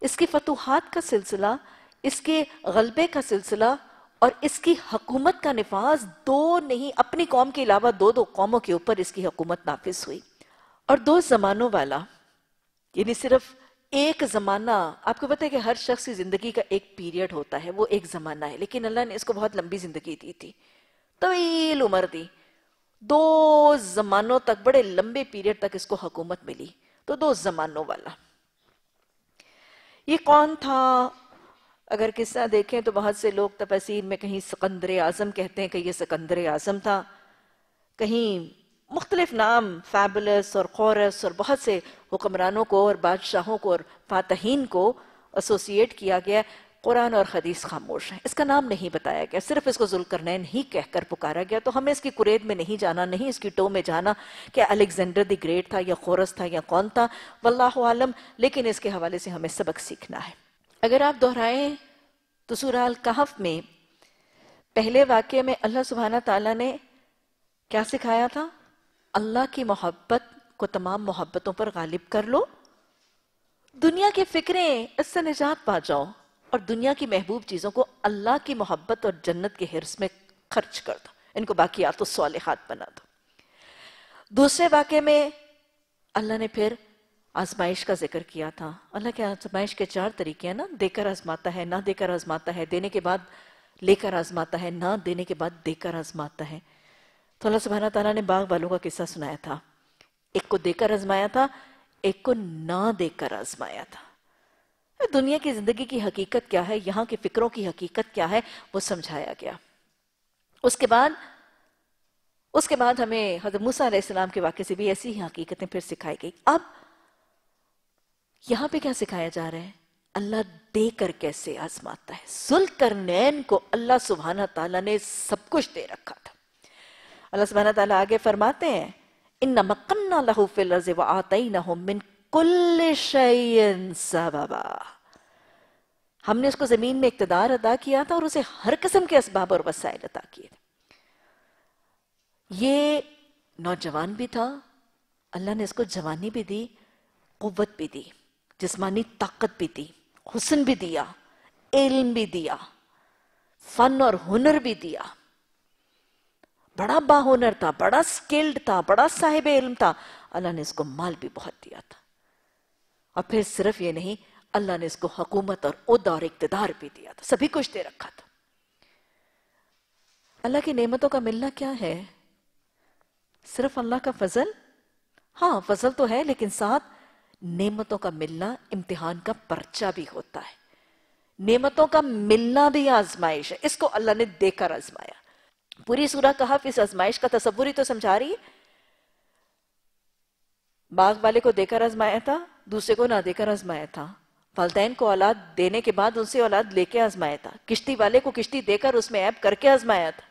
इसके फतूहत का सिलसिला इसके गलबे का सिलसिला और इसकी हकूमत का नफाज दो नहीं अपनी कौम के अलावा दो दो कौमों के ऊपर इसकी हकूमत नाफिज हुई और दो जमानों वाला यानी सिर्फ एक जमाना आपको पता है कि हर शख्स की जिंदगी का एक पीरियड होता है वो एक जमाना है लेकिन अल्लाह ने इसको बहुत लंबी जिंदगी दी थी तवील उम्र दी दो जमानों तक बड़े लंबे पीरियड तक इसको हकूमत मिली तो दो जमानों वाला ये कौन था अगर किस्सा देखें तो बहुत से लोग तपसीर में कहीं सिकंदर आज़म कहते हैं कि ये सिकंदर आज़म था कहीं मुख्तलिफ नाम फैबलस और कौरस और बहुत से हुक्मरानों को और बादशाहों को और फातहीन को एसोसिएट किया गया कुरान और हदीस खामोश है इसका नाम नहीं बताया गया सिर्फ इसको जुलकरनैन ही कहकर पुकारा गया तो हमें इसकी कुरेद में नहीं जाना नहीं इसकी टो में जाना कि अलेक्जेंडर द ग्रेट था या खोरस था या कौन था वल्लाह आलम लेकिन इसके हवाले से हमें सबक सीखना है अगर आप दोहराएं तो सुराल कहफ में पहले वाक्य में अल्लाह सुबहाना ताला ने क्या सिखाया था अल्लाह की मोहब्बत को तमाम मोहब्बतों पर गालिब कर लो दुनिया के फिक्रें इससे निजात पा जाओ और दुनिया की महबूब चीज़ों को अल्लाह की मोहब्बत और जन्नत के हिरस में खर्च कर दो इनको बाकी या तो हाथ बना दो दूसरे वाक्य में अल्लाह ने फिर आजमाइश का जिक्र किया था अल्लाह के आजमाइश के चार तरीके हैं ना देकर आजमाता है ना देकर आजमाता है देने के बाद लेकर आजमाता है ना देने के बाद देकर आजमाता है तो अल्लाह सुबहाना तला ने बाग वालों का किस्सा सुनाया था एक को देकर आजमाया था एक को ना देकर आजमाया था तो दुनिया की जिंदगी की हकीकत क्या है यहां की फिक्रों की हकीकत क्या है वो समझाया गया उसके बाद उसके बाद हमें हजरत मूसा के वाक्य से भी ऐसी ही हकीकतें फिर सिखाई गई अब यहां पे क्या सिखाया जा रहा है अल्लाह देकर कैसे आजमाता है नैन को अल्लाह सुबहाना तला ने सब कुछ दे रखा था अल्लाह सुबहाना तला आगे फरमाते हैं इन नमकन्ना लहू फिल व आतई ना हो मिन कुल हमने उसको जमीन में इकतदार अदा किया था और उसे हर किस्म के इसबाब और वसायल अदा किए ये नौजवान भी था अल्लाह ने इसको जवानी भी दी कुत भी दी जिसमानी ताकत भी दी हुसन भी दिया इल्म भी दिया फन और हुनर भी दिया बड़ा बाहुनर था बड़ा स्किल्ड था बड़ा साहिब इल्म था अल्लाह ने इसको माल भी बहुत दिया था और फिर सिर्फ ये नहीं अल्लाह ने इसको हकूमत और उदा और इकतदार भी दिया था सभी कुछ दे रखा था अल्लाह की नेमतों का मिलना क्या है सिर्फ अल्लाह का फजल हाँ फजल तो है लेकिन साथ नेमतों का मिलना इम्तिहान का पर्चा भी होता है नेमतों का मिलना भी आजमाइश है इसको अल्लाह ने देकर आजमाया पूरी सूरह कहा इस आजमाइश का तस्वुर ही तो समझा रही है बाग वाले को देकर आजमाया था दूसरे को ना देकर आजमाया था वालदेन को औलाद देने के बाद उनसे औलाद लेके आजमाया था किश्ती वाले को किश्ती देकर उसमें ऐप करके आजमाया था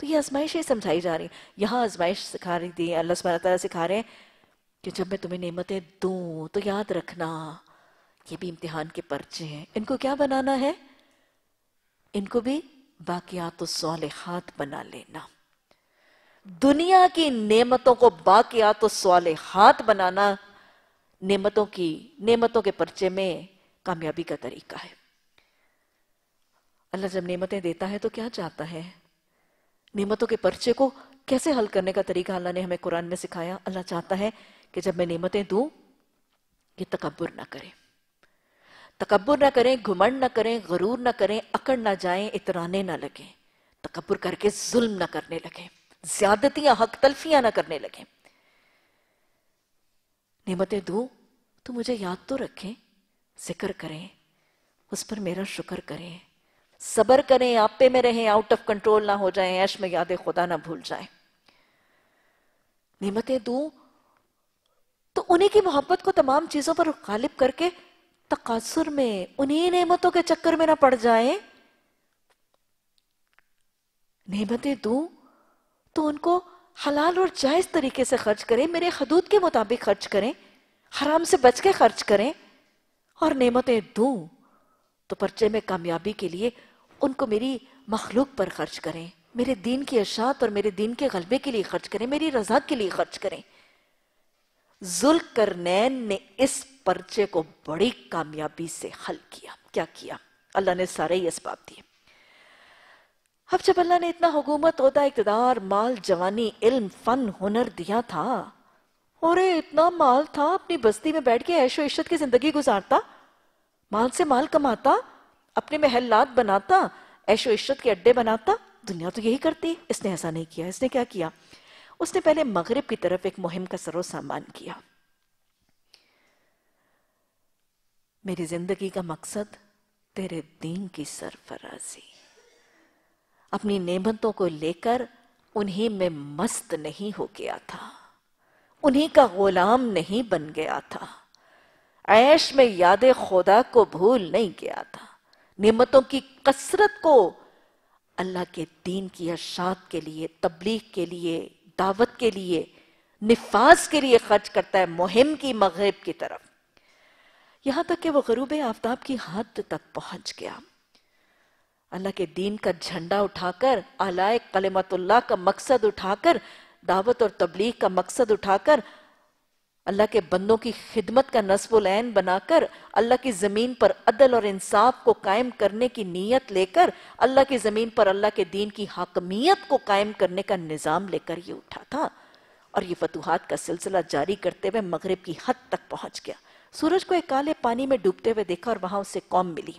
तो ये आजमाइश ही समझाई जा रही है आजमाइश सिखा रही थी अल्लाह सिखा रहे हैं कि जब मैं तुम्हें नेमतें दूं तो याद रखना ये भी इम्तिहान के पर्चे हैं इनको क्या बनाना है इनको भी बाकियात सालेहात बना लेना दुनिया की नेमतों को बाकियात सालेहात बनाना नेमतों की नेमतों के पर्चे में कामयाबी का तरीका है अल्लाह जब नेमतें देता है तो क्या चाहता है नेमतों के पर्चे को कैसे हल करने का तरीका अल्लाह ने हमें कुरान में सिखाया अल्लाह चाहता है कि जब मैं नेमतें दूं ये तकबर ना करें तकबर ना करें घुमंड ना करें गरूर ना करें अकड़ ना जाएं इतराने ना लगें तकबर करके जुल्म ना करने लगें ज्यादतियां हक तलफियां ना करने लगें नेमतें दूं तो मुझे याद तो रखें जिक्र करें उस पर मेरा शुक्र करें सबर करें आप पे में रहें आउट ऑफ कंट्रोल ना हो जाए ऐश में यादें खुदा ना भूल जाए नेमतें दूं तो उन्हीं की मोहब्बत को तमाम चीजों पर गालिब करके तकासुर में उन्हीं नेमतों के चक्कर में ना पड़ जाए नेमतें दू तो उनको हलाल और जायज तरीके से खर्च करें मेरे हदूद के मुताबिक खर्च करें हराम से बच के खर्च करें और नेमतें दू तो पर्चे में कामयाबी के लिए उनको मेरी मखलूक पर खर्च करें मेरे दीन की अशात और मेरे दीन के गलबे के लिए खर्च करें मेरी रजा के लिए खर्च करें जुलकरनैन ने इस पर्चे को बड़ी कामयाबी से हल किया क्या किया अल्लाह ने सारे ही इसबाब दिए अब जब अल्लाह ने इतना हुकूमत होता इकतदार माल जवानी इल्म फन हुनर दिया था और इतना माल था अपनी बस्ती में बैठ के ऐशो इशरत की जिंदगी गुजारता माल से माल कमाता अपने महलात बनाता ऐशो इशरत के अड्डे बनाता दुनिया तो यही करती इसने ऐसा नहीं किया इसने क्या किया उसने पहले मगरब की तरफ एक मुहिम का सरो सामान किया मेरी जिंदगी का मकसद तेरे दीन की सरफराजी अपनी नेमतों को लेकर उन्हीं में मस्त नहीं हो गया था उन्हीं का गुलाम नहीं बन गया था ऐश में याद खुदा को भूल नहीं गया था नेमतों की कसरत को अल्लाह के दीन की अशात के लिए तबलीग के लिए दावत के लिए निफाज के लिए खर्च करता है मुहिम की मगरब की तरफ यहां तक कि वो गरूब आफ्ताब की हद तक पहुंच गया अल्लाह के दीन का झंडा उठाकर अलाय कलेमतुल्ला का मकसद उठाकर दावत और तबलीग का मकसद उठाकर अल्लाह के बंदों की खिदमत का नस्बुलैन बनाकर अल्लाह की ज़मीन पर अदल और इंसाफ को कायम करने की नीयत लेकर अल्लाह की ज़मीन पर अल्लाह के दीन की हाकमियत को कायम करने का निज़ाम लेकर ये उठा था और ये फतूहत का सिलसिला जारी करते हुए मगरब की हद तक पहुंच गया सूरज को एक काले पानी में डूबते हुए देखा और वहां उसे कौम मिली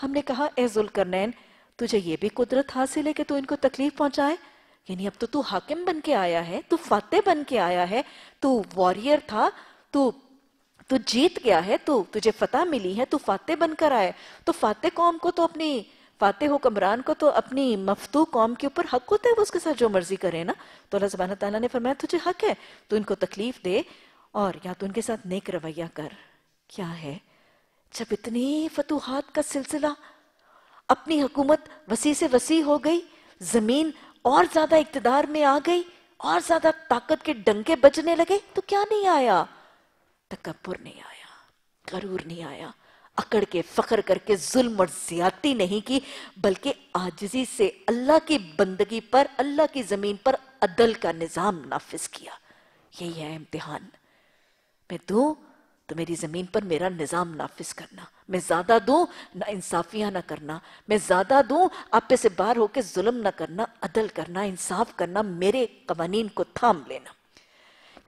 हमने कहा ए जुलकरनैन तुझे ये भी कुदरत हासिल है कि तू इनको तकलीफ पहुंचाए यानी अब तो तू हाकिम बन के आया है तू फातेह बन के आया है तू वॉरियर था तू तू जीत गया है तू तुझे फतेह मिली है तू फातेह बनकर आया तो फातेह कौम को तो अपनी फातेह हुक्मरान को तो अपनी मफतू कौम के ऊपर हक होता है वो उसके साथ जो मर्जी करे ना तो अल्लाह सुबहाना तला ने फरमाया तुझे हक है तू इनको तकलीफ दे और या तो उनके साथ नेक रवैया कर क्या है जब इतनी फतूहत का सिलसिला अपनी हुकूमत वसी से वसी हो गई जमीन और ज्यादा इकतदार में आ गई और ज्यादा ताकत के डंके बजने लगे तो क्या नहीं आया तकबर नहीं आया करूर नहीं आया अकड़ के फखर करके जुल्म और ज्यादती नहीं की बल्कि आजजी से अल्लाह की बंदगी पर अल्लाह की जमीन पर अदल का निजाम नाफिज किया यही है इम्तिहान मैं दू तो मेरी ज़मीन पर मेरा निज़ाम नाफिज करना मैं ज़्यादा दूं ना इंसाफिया ना करना मैं ज़्यादा दूं आप पे से बाहर होकर जुल्म ना करना अदल करना इंसाफ करना मेरे कवानीन को थाम लेना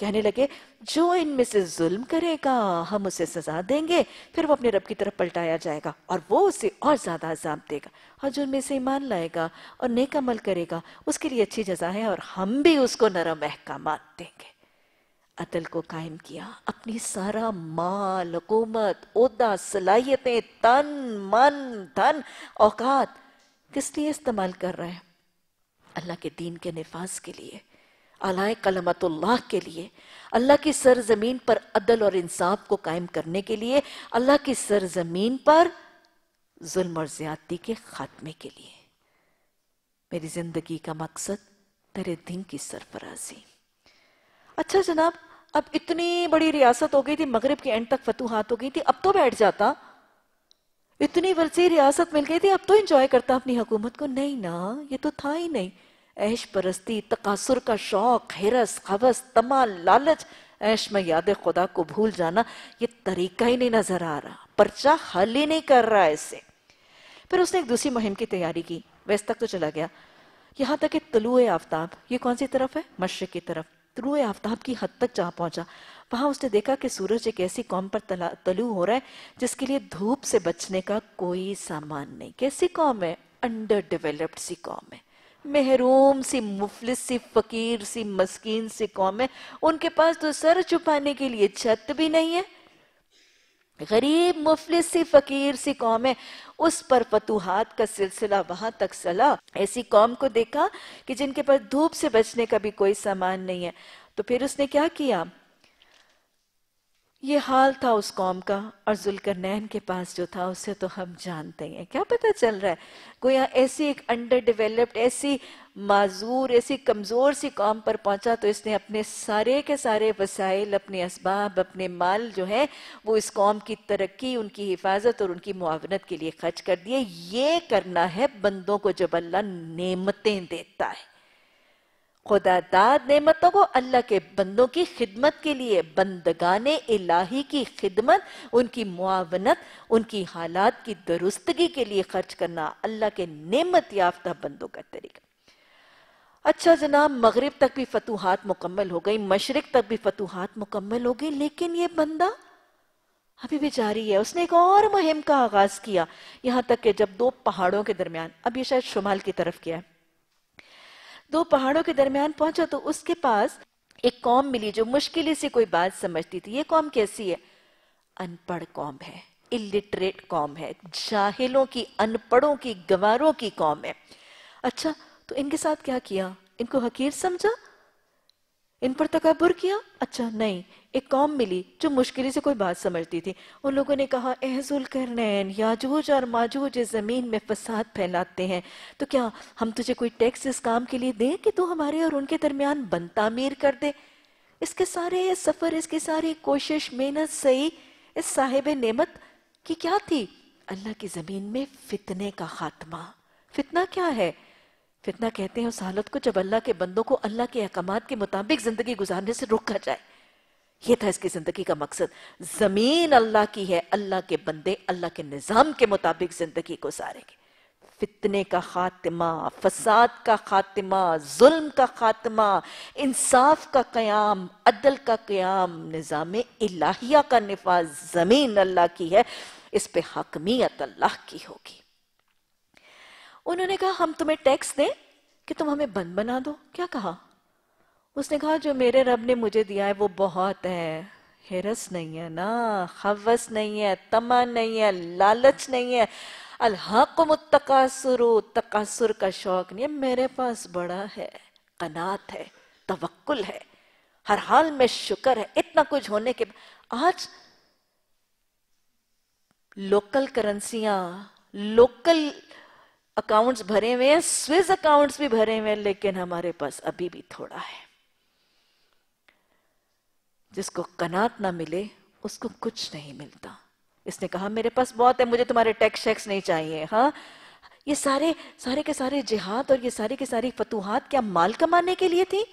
कहने लगे जो इनमें से जुल्म करेगा हम उसे सजा देंगे फिर वो अपने रब की तरफ पलटाया जाएगा और वो उसे और ज़्यादा अजाब देगा और जो उनमें से ईमान लाएगा और नेक अमल करेगा उसके लिए अच्छी जजा है और हम भी उसको नरम अहकाम देंगे अतल को कायम किया अपनी सारा माल हुकूमत उदा सलाहियतें तन मन धन औकात किस लिए इस्तेमाल कर रहे हैं अल्लाह के दीन के नफाज के लिए अलाए कलमतुल्लाह के लिए अल्लाह की सरजमीन पर अदल और इंसाफ को कायम करने के लिए अल्लाह की सरजमीन पर जुल्म और ज्यादती के खात्मे के लिए मेरी जिंदगी का मकसद तेरे दिन की सरफराजी अच्छा जनाब अब इतनी बड़ी रियासत हो गई थी मगरब के एंड तक फतूहत हो गई थी अब तो बैठ जाता इतनी वर्सी रियासत मिल गई थी अब तो इंजॉय करता अपनी हुकूमत को नहीं ना ये तो था ही नहीं ऐश परस्ती तकासुर का शौक हिरस खबस तमाल लालच ऐश में याद खुदा को भूल जाना ये तरीका ही नहीं नजर आ रहा पर्चा हल ही नहीं कर रहा इससे फिर उसने एक दूसरी मुहिम की तैयारी की वैसे तक तो चला गया यहां तक कि तलुए आफ्ताब ये कौन सी तरफ है मशरक की तरफ तुरुए आफ्ताब की हद तक जा पहुंचा वहां उसने देखा कि सूरज एक ऐसी कौम पर तलू हो रहा है जिसके लिए धूप से बचने का कोई सामान नहीं कैसी कौम है अंडर डेवलप्ड सी कौम है महरूम सी मुफलिस सी फकीर सी मस्कीन सी कौम है उनके पास तो सर छुपाने के लिए छत भी नहीं है गरीब मुफलिस सी फकीर सी कौम है उस पर फतूहात का सिलसिला वहां तक चला ऐसी कौम को देखा कि जिनके पास धूप से बचने का भी कोई सामान नहीं है तो फिर उसने क्या किया ये हाल था उस कौम का और जुलकरनैन के पास जो था उसे तो हम जानते हैं क्या पता चल रहा है गोया ऐसी एक अंडर डेवलप्ड ऐसी माजूर ऐसी कमज़ोर सी कौम पर पहुंचा तो इसने अपने सारे के सारे वसाइल अपने इसबाब अपने माल जो है वो इस कौम की तरक्की उनकी हिफाजत और उनकी मुआवनत के लिए खर्च कर दिए ये करना है बंदों को जब अल्लाह नेमतें देता है खुदादाद नेमतों को तो अल्लाह के बंदों की खिदमत के लिए बंदगान इलाही की खिदमत उनकी मुआवनत उनकी हालात की दुरुस्तगी के लिए खर्च करना अल्लाह के नेमत याफ्ता बंदों का तरीका अच्छा जनाब मगरब तक भी फतूहत मुकम्मल हो गई मशरक तक भी फतूहत मुकम्मल हो गई लेकिन ये बंदा अभी भी जारी है उसने एक और मुहिम का आगाज किया यहां तक कि जब दो पहाड़ों के दरमियान अब ये शायद शुमाल की तरफ गया है दो पहाड़ों के दरमियान पहुंचा तो उसके पास एक कौम मिली जो मुश्किल से कोई बात समझती थी ये कौम कैसी है अनपढ़ कौम है इलिटरेट कौम है जाहिलों की अनपढ़ों की गवारों की कौम है अच्छा तो इनके साथ क्या किया इनको हकीर समझा इन पर तकबर किया अच्छा नहीं एक कौम मिली जो मुश्किल से कोई बात समझती थी उन लोगों ने कहा एहजुल करनैन याजूज और माजूज इस ज़मीन में फसाद फैलाते हैं तो क्या हम तुझे कोई टैक्स इस काम के लिए दें कि तू हमारे और उनके दरमियान बन तामीर कर दे इसके सारे सफ़र इसकी सारी कोशिश मेहनत सही इस साहिब नेमत की क्या थी अल्लाह की ज़मीन में फितने का खात्मा फितना क्या है फितना कहते हैं उस हालत को जब अल्लाह के बंदों को अल्लाह के अहकाम के मुताबिक ज़िंदगी गुजारने से रोका जाए ये था इसकी जिंदगी का मकसद जमीन अल्लाह की है अल्लाह के बंदे अल्लाह के निजाम के मुताबिक जिंदगी गुजारेंगे फितने का खात्मा फसाद का खात्मा जुल्म का खात्मा इंसाफ का क्याम अदल का क्याम निज़ाम इलाहिया का निफाज ज़मीन अल्लाह की है इस पे हकमीत अल्लाह की होगी उन्होंने कहा हम तुम्हें टैक्स दें कि तुम हमें बंद बना दो क्या कहा उसने कहा जो मेरे रब ने मुझे दिया है वो बहुत है हिरस नहीं है ना हवस नहीं है तमा नहीं है लालच नहीं है अलहक मुतकासुर तकासुर का शौक नहीं है मेरे पास बड़ा है कनात है तवक्ल है हर हाल में शुक्र है इतना कुछ होने के आज लोकल करेंसियां लोकल अकाउंट्स भरे हुए हैं स्विस अकाउंट्स भी भरे हुए हैं लेकिन हमारे पास अभी भी थोड़ा है जिसको कनात ना मिले उसको कुछ नहीं मिलता इसने कहा मेरे पास बहुत है मुझे तुम्हारे टैक्स शैक्स नहीं चाहिए हाँ ये सारे सारे के सारे जिहाद और ये सारी के सारी फतूहत क्या माल कमाने के लिए थी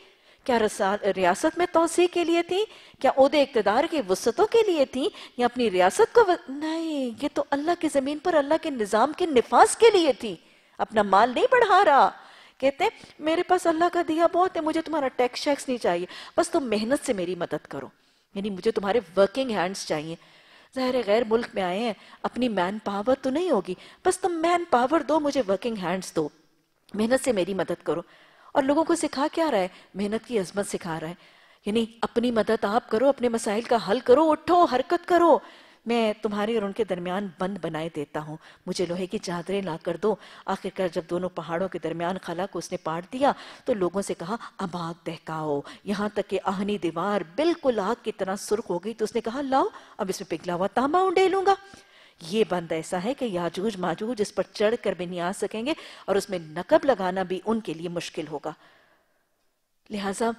क्या रियासत में तोसी के लिए थी क्या उदे इकतदार की वसतों के लिए थी या अपनी रियासत को नहीं ये तो अल्लाह की ज़मीन पर अल्लाह के निज़ाम के निफाज के लिए थी अपना माल नहीं बढ़ा रहा कहते हैं मेरे पास अल्लाह का दिया बहुत है मुझे तुम्हारा टैक्स शैक्स नहीं चाहिए बस तुम मेहनत से मेरी मदद करो यानी मुझे तुम्हारे वर्किंग हैंड्स चाहिए जहर गैर मुल्क में आए हैं अपनी मैन पावर तो नहीं होगी बस तुम मैन पावर दो मुझे वर्किंग हैंड्स दो मेहनत से मेरी मदद करो और लोगों को सिखा क्या रहा है मेहनत की अजमत सिखा रहा है यानी अपनी मदद आप करो अपने मसाइल का हल करो उठो हरकत करो मैं तुम्हारे और उनके दरमियान बंद बनाए देता हूँ मुझे लोहे की चादरें ला कर दो आखिरकार जब दोनों पहाड़ों के दरमियान खला को उसने पाट दिया तो लोगों से कहा अब आग दहकाओ यहाँ तक कि आहनी दीवार बिल्कुल आग की तरह सुर्ख हो गई तो उसने कहा लाओ अब इसमें पिघला हुआ तांबा उंडे लूंगा ये बंद ऐसा है कि याजूज माजूज इस पर चढ़ कर भी नहीं आ सकेंगे और उसमें नकब लगाना भी उनके लिए मुश्किल होगा लिहाजा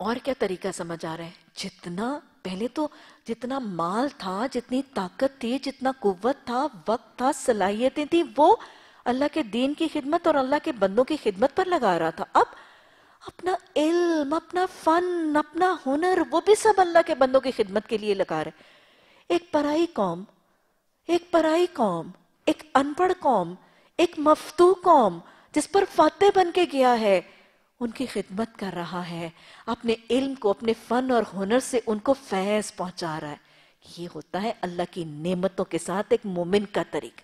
और क्या तरीका समझ आ रहा है जितना पहले तो जितना माल था जितनी ताकत थी जितना कुत था वक्त था सलाहियतें थी वो अल्लाह के दीन की खिदमत और अल्लाह के बंदों की खिदमत पर लगा रहा था अब अपना इल्म अपना फन अपना हुनर वो भी सब अल्लाह के बंदों की खिदमत के लिए लगा रहे एक पराई कौम एक पराई कौम एक अनपढ़ कौम एक मफतू कौम जिस पर फाते बन के गया है उनकी खिदमत कर रहा है अपने इल्म को अपने फन और हुनर से उनको फैज पहुंचा रहा है ये होता है अल्लाह की नेमतों के साथ एक मोमिन का तरीक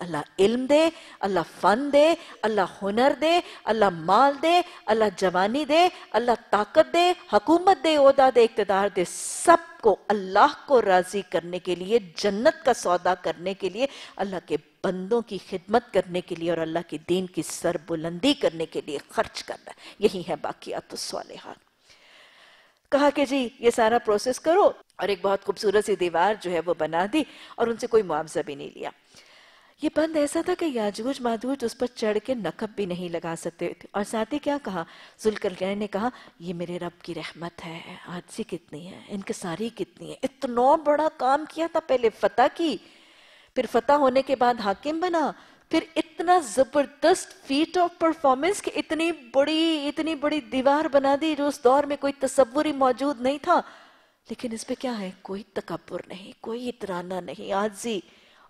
अल्लाह इल्म दे अल्लाह फन दे अल्लाह हुनर दे अल्लाह माल दे अल्लाह जवानी दे अल्लाह ताकत दे हकूमत दे उदा दे इकतदार दे सब को अल्लाह को राजी करने के लिए जन्नत का सौदा करने के लिए अल्लाह के बंदों की खिदमत करने के लिए और अल्लाह के दीन की सरबुलंदी करने के लिए खर्च करना यही है बाकियात सालहान कहा कि जी ये सारा प्रोसेस करो और एक बहुत खूबसूरत सी दीवार जो है वो बना दी और उनसे कोई मुआवजा भी नहीं लिया ये बंद ऐसा था कि याजूज मादूज उस पर चढ़ के नकब भी नहीं लगा सकते थे और साथ ही क्या कहा जुलकर ने कहा ये मेरे रब की रहमत है आजसी कितनी है सारी कितनी है इतना बड़ा काम किया था पहले फतेह की फिर फतेह होने के बाद हाकिम बना फिर इतना जबरदस्त फीट ऑफ परफॉर्मेंस कि इतनी बड़ी इतनी बड़ी दीवार बना दी जो उस दौर में कोई तस्वुर ही मौजूद नहीं था लेकिन इस पर क्या है कोई तकबर नहीं कोई इतराना नहीं आजी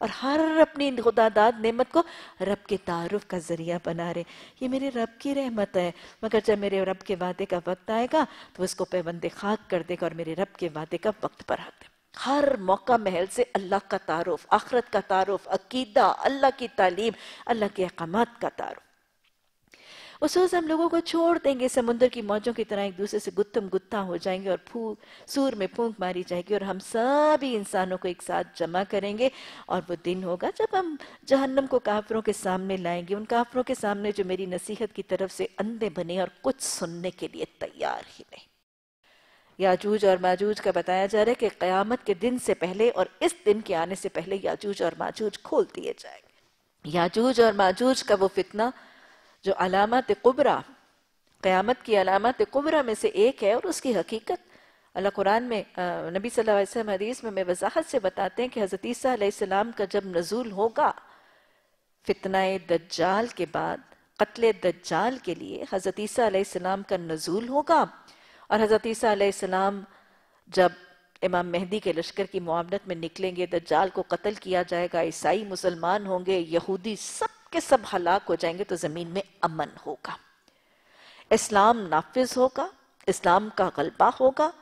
और हर अपनी खुदादाद नेमत को रब के तारुफ का ज़रिया बना रहे ये मेरे रब की रहमत है मगर जब मेरे रब के वादे का वक्त आएगा तो उसको पैबंद खाक कर देगा और मेरे रब के वादे का वक्त पर दे हर मौका महल से अल्लाह का तारुफ आखरत का तारुफ अकीदा अल्लाह की तालीम अल्लाह के अहकाम का तारुफ उस वक्त हम लोगों को छोड़ देंगे समुद्र की मौजों की तरह एक दूसरे से गुत्तम गुत्ता हो जाएंगे और फू सूर में फूंक मारी जाएगी और हम सभी इंसानों को एक साथ जमा करेंगे और वो दिन होगा जब हम जहन्नम को काफरों के सामने लाएंगे उन काफरों के सामने जो मेरी नसीहत की तरफ से अंधे बने और कुछ सुनने के लिए तैयार ही नहीं याजूज और माजूज का बताया जा रहा है कि क़यामत के दिन से पहले और इस दिन के आने से पहले याजूज और माजूज खोल दिए जाएंगे याजूज और माजूज का वो फितना जो अलामत कुबरा क्यामत की अलामत कुबरा में से एक है और उसकी हकीकत अल्लाह कुरान में नबी सल्लल्लाहु अलैहि वसल्लम हदीस में मैं वजाहत से बताते हैं कि हज़रत ईसीम का जब नजूल होगा फितनाए दज्जाल के बाद कत्ल दज्जाल के लिए हज़रत का नजूल होगा और हज़रत जब इमाम मेहदी के लश्कर की मामलत में निकलेंगे दज्जाल को कत्ल किया जाएगा ईसाई मुसलमान होंगे यहूदी सब के सब हलाक हो जाएंगे तो ज़मीन में अमन होगा इस्लाम नाफिज होगा इस्लाम का गलबा होगा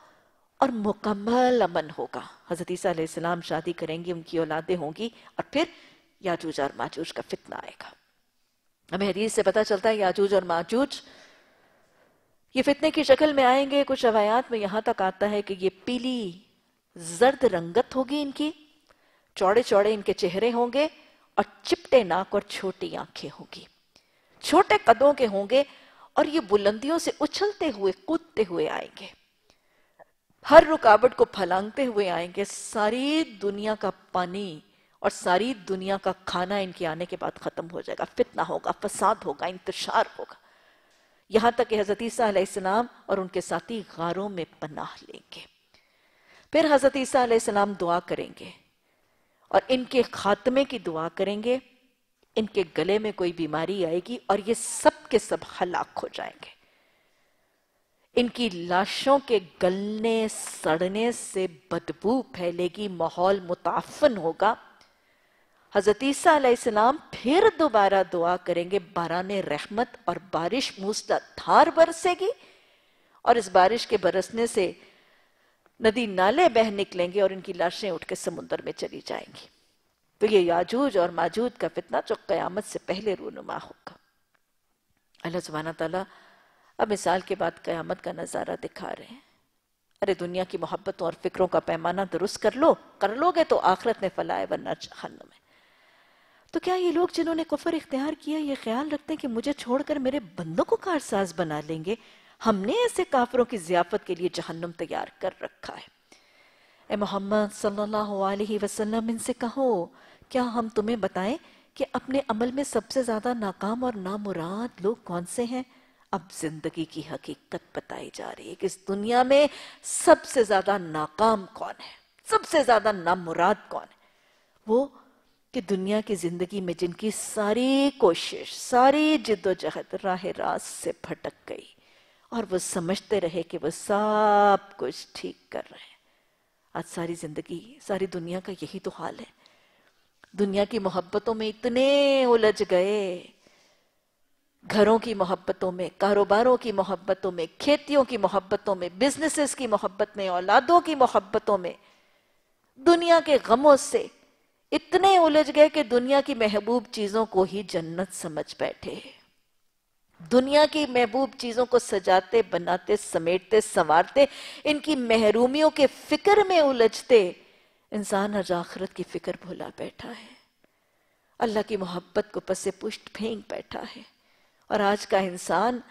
और मुकम्मल अमन होगा हजरत शादी करेंगे उनकी औलादे होंगी और फिर याजूज और माजूज का फितना आएगा हमें हदीस से पता चलता है याजूज और माजूज ये फितने की शक्ल में आएंगे कुछ रवायात में यहां तक आता है कि ये पीली जर्द रंगत होगी इनकी चौड़े चौड़े इनके चेहरे होंगे और चिपटे नाक और छोटी आंखें होंगी छोटे कदों के होंगे और ये बुलंदियों से उछलते हुए कूदते हुए आएंगे हर रुकावट को फलांगते हुए आएंगे सारी दुनिया का पानी और सारी दुनिया का खाना इनके आने के बाद खत्म हो जाएगा फितना होगा फसाद होगा इंतजार होगा यहां तक कि हजरत ईसा और उनके साथी गारों में पनाह लेंगे फिर हजरत ईसा दुआ करेंगे और इनके खात्मे की दुआ करेंगे इनके गले में कोई बीमारी आएगी और ये सब के सब हलाक हो जाएंगे इनकी लाशों के गलने सड़ने से बदबू फैलेगी माहौल मुताफन होगा हजरत फिर दोबारा दुआ करेंगे बारान रहमत और बारिश मूसलाधार बरसेगी और इस बारिश के बरसने से नदी नाले बह निकलेंगे और इनकी लाशें उठ के समुद्र में चली जाएंगी तो ये याजूज और माजूज का फितना जो कयामत से पहले रूनुमा होगा अल्लाह सुबहाना तला अब मिसाल के बाद कयामत का नज़ारा दिखा रहे हैं अरे दुनिया की मोहब्बतों और फिक्रों का पैमाना दुरुस्त कर लो कर लोगे तो आखिरत में फलाए वरना जहन्नम में तो क्या ये लोग जिन्होंने कुफर इख्तियार किया ये ख्याल रखते हैं कि मुझे छोड़कर मेरे बंदों को कारसाज बना लेंगे हमने ऐसे काफरों की जियाफत के लिए जहन्नम तैयार कर रखा है ए मोहम्मद सल्लल्लाहु अलैहि वसल्लम इनसे कहो क्या हम तुम्हें बताएं कि अपने अमल में सबसे ज्यादा नाकाम और नामुराद लोग कौन से हैं अब जिंदगी की हकीकत बताई जा रही है कि इस दुनिया में सबसे ज्यादा नाकाम कौन है सबसे ज्यादा नामुराद कौन है वो कि दुनिया की जिंदगी में जिनकी सारी कोशिश सारी जिद्दोजहद राह रास से भटक गई और वो समझते रहे कि वो सब कुछ ठीक कर रहे हैं आज सारी जिंदगी सारी दुनिया का यही तो हाल है दुनिया की मोहब्बतों में इतने उलझ गए घरों की मोहब्बतों में कारोबारों की मोहब्बतों में खेतियों की मोहब्बतों में बिजनेसेस की मोहब्बत में औलादों की मोहब्बतों में दुनिया के गमों से इतने उलझ गए कि दुनिया की महबूब चीजों को ही जन्नत समझ बैठे दुनिया की महबूब चीजों को सजाते बनाते समेटते संवारते इनकी महरूमियों के फिक्र में उलझते इंसान हर आखरत की फिक्र भुला बैठा है अल्लाह की मोहब्बत को पसे पुष्ट फेंक बैठा है और आज का इंसान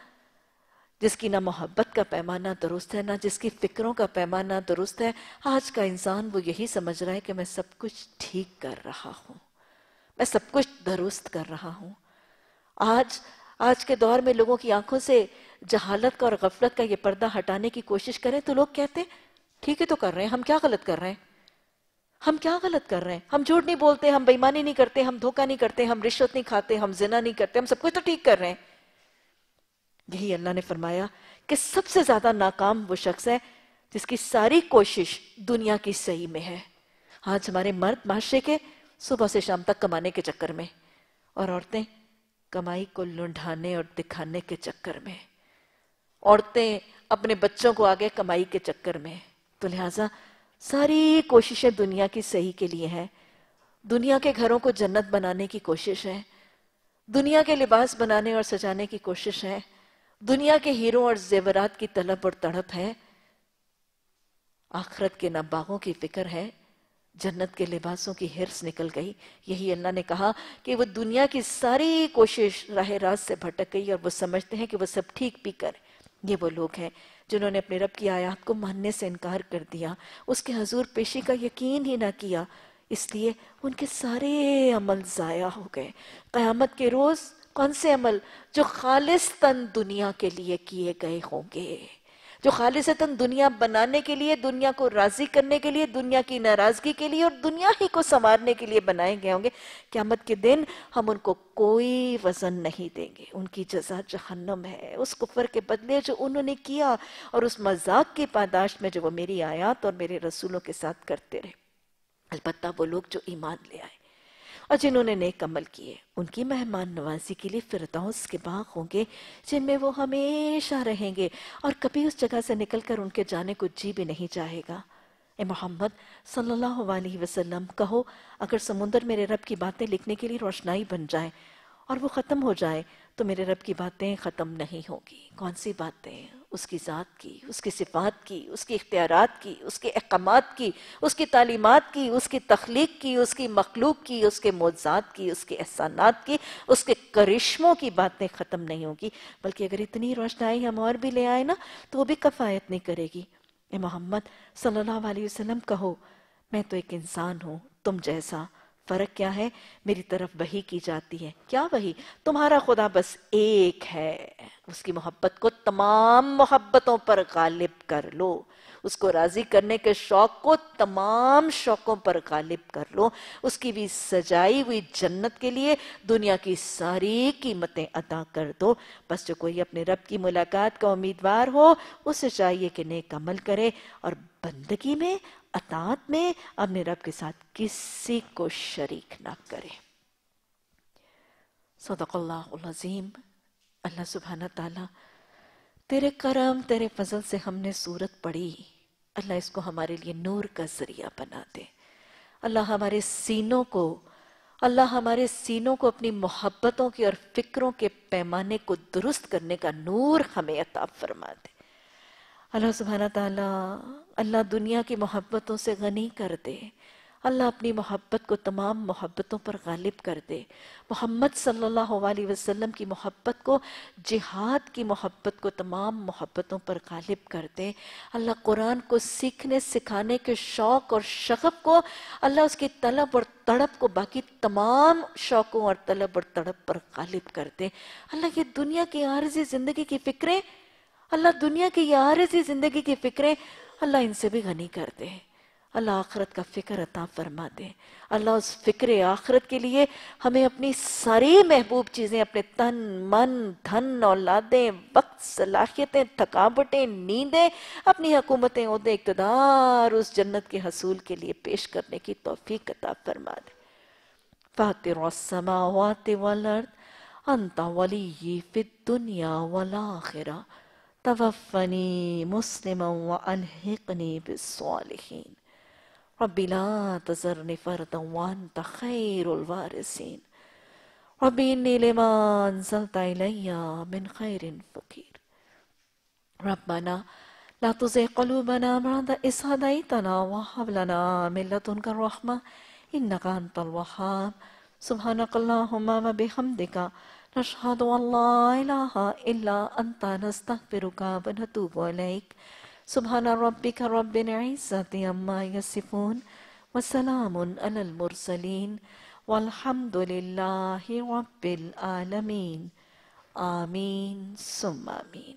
जिसकी ना मोहब्बत का पैमाना दुरुस्त है ना जिसकी फिक्रों का पैमाना दुरुस्त है आज का इंसान वो यही समझ रहा है कि मैं सब कुछ ठीक कर रहा हूं मैं सब कुछ दुरुस्त कर रहा हूं आज आज के दौर में लोगों की आंखों से जहालत का और गफलत का ये पर्दा हटाने की कोशिश करें तो लोग कहते ठीक है तो कर रहे हैं हम क्या गलत कर रहे हैं हम क्या गलत कर रहे हैं हम झूठ नहीं बोलते हम बेईमानी नहीं करते हम धोखा नहीं करते हम रिश्वत नहीं खाते हम जिना नहीं करते हम सब कुछ तो ठीक कर रहे हैं यही अल्लाह ने फरमाया कि सबसे ज्यादा नाकाम वो शख्स है जिसकी सारी कोशिश दुनिया की सही में है आज हमारे मर्द माशरे के सुबह से शाम तक कमाने के चक्कर में और औरतें कमाई को लुढाने और दिखाने के चक्कर में औरतें अपने बच्चों को आगे कमाई के चक्कर में तो लिहाजा सारी कोशिशें दुनिया की सही के लिए हैं दुनिया के घरों को जन्नत बनाने की कोशिश है दुनिया के लिबास बनाने और सजाने की कोशिश है दुनिया के हीरो और जेवरात की तलब और तड़प है आखरत के न बागों की फिक्र है जन्नत के लिबासों की हिरस निकल गई यही अल्लाह ने कहा कि वो दुनिया की सारी कोशिश राह रात से भटक गई और वो समझते हैं कि वो सब ठीक भी कर ये वो लोग हैं जिन्होंने अपने रब की आयात को मानने से इनकार कर दिया उसके हजूर पेशी का यकीन ही ना किया इसलिए उनके सारे अमल ज़ाया हो गए क़यामत के रोज़ कौन से अमल जो खालिस्तन दुनिया के लिए किए गए होंगे जो खालिशतन दुनिया बनाने के लिए दुनिया को राजी करने के लिए दुनिया की नाराजगी के लिए और दुनिया ही को संवारने के लिए बनाए गए होंगे क्यामत के दिन हम उनको कोई वजन नहीं देंगे उनकी जजा जहन्नम है उस कुफर के बदले जो उन्होंने किया और उस मजाक की पादाश में जो वो मेरी आयात और मेरे रसूलों के साथ करते रहे अलबत्ता वो लोग जो ईमान ले आए और जिन्होंने नेक कमल किए उनकी मेहमान नवाजी के लिए फिरदौस के बाग होंगे जिनमें वो हमेशा रहेंगे और कभी उस जगह से निकलकर उनके जाने को जी भी नहीं चाहेगा ए मोहम्मद सल्लल्लाहु अलैहि वसल्लम कहो अगर समुंदर मेरे रब की बातें लिखने के लिए रोशनाई बन जाए और वो ख़त्म हो जाए तो मेरे रब की बातें ख़त्म नहीं होंगी कौन सी बातें उसकी ज़ात की उसकी सिफात की उसकी इख्तियारत की उसके अहकाम की उसकी तालीमत की उसकी तख्लीक की उसकी मखलूक की उसके मोजात की उसके एहसानात की उसके करिश्मों की बातें ख़त्म नहीं होंगी बल्कि अगर इतनी रोशनाई हम और भी ले आए ना तो वो भी कफ़ायत नहीं करेगी ए मोहम्मद सल्लल्लाहु अलैहि वसल्लम कहो मैं तो एक इंसान हूँ तुम जैसा फर्क क्या है मेरी तरफ वही की जाती है क्या वही तुम्हारा खुदा बस एक है उसकी मोहब्बत को तमाम मोहब्बतों पर गालिब कर लो उसको राजी करने के शौक को तमाम शौकों पर गालिब कर लो उसकी भी सजाई हुई जन्नत के लिए दुनिया की सारी कीमतें अदा कर दो बस जो कोई अपने रब की मुलाकात का उम्मीदवार हो उसे चाहिए कि नेक अमल करे और बंदगी में अतात में अपने रब के साथ किसी को शरीक ना करें सदक़ल्लाज़ीम अल्लाह सुबहाना ताला तेरे करम तेरे फजल से हमने सूरत पढ़ी अल्लाह इसको हमारे लिए नूर का ज़रिया बना दे अल्लाह हमारे सीनों को अल्लाह हमारे सीनों को अपनी मोहब्बतों की और फिक्रों के पैमाने को दुरुस्त करने का नूर हमें अता फरमा दे अल्लाह सुबहाना ताला अल्लाह दुनिया की मोहब्बतों से गनी कर दे अल्लाह अपनी मोहब्बत को तमाम मोहब्बतों पर गालिब कर दे मोहम्मद सल्लल्लाहु अलैहि वसल्लम की मोहब्बत को जिहाद की मोहब्बत को तमाम मोहब्बतों पर गालिब कर दे अल्लाह कुरान को सीखने सिखाने के शौक़ और शगब को अल्लाह उसकी तलब और तड़प को बाकी तमाम शौक़ों और तलब और तड़प पर गालिब कर दे अल्लाह ये दुनिया की आरजी ज़िंदगी की फ़िक्रें अल्लाह दुनिया की ये आरजी ज़िंदगी की फ़िक्रें अल्लाह इनसे भी गनी कर दे अल्लाह आखरत का फ़िक्र अता फरमा दे अल्लाह उस फ़िक्र आखरत के लिए हमें अपनी सारी महबूब चीज़ें अपने तन मन धन औलादें वक्त सलाहियतें थकावटें नींदें अपनी हकूमतें उदे इकतदार उस जन्नत के हसूल के लिए पेश करने की तोफ़ी अता फरमा दे फ़ातिर वात वाल अंता वली ये दुनिया वाला आखिरा तवफ़नी मुस्लिम वलहकनी बिसलिन रबी ला तजरन फ़र्द वन तखैरवारसिन रबी नीलमान सलतैया बिन खैरिन फ़कीर रबना ला तुज़े कलूबना मरदा इसदाई तना वहब लना मिल्लतुन का रहमा इन्नका अंतल वहाब सुभानकल्लाहुम्मा व बिहम्दिका नशहद इला अंता नस्तगफिरुका व नतूबु इलैक सुभान रब्बिक रब्बिल इज्जति अम्मा यसिफून व सलामुन अलल मुरसलीन वल्हम्दुलिल्लाहि रब्बिल आलमीन आमीन सुम्मा आमीन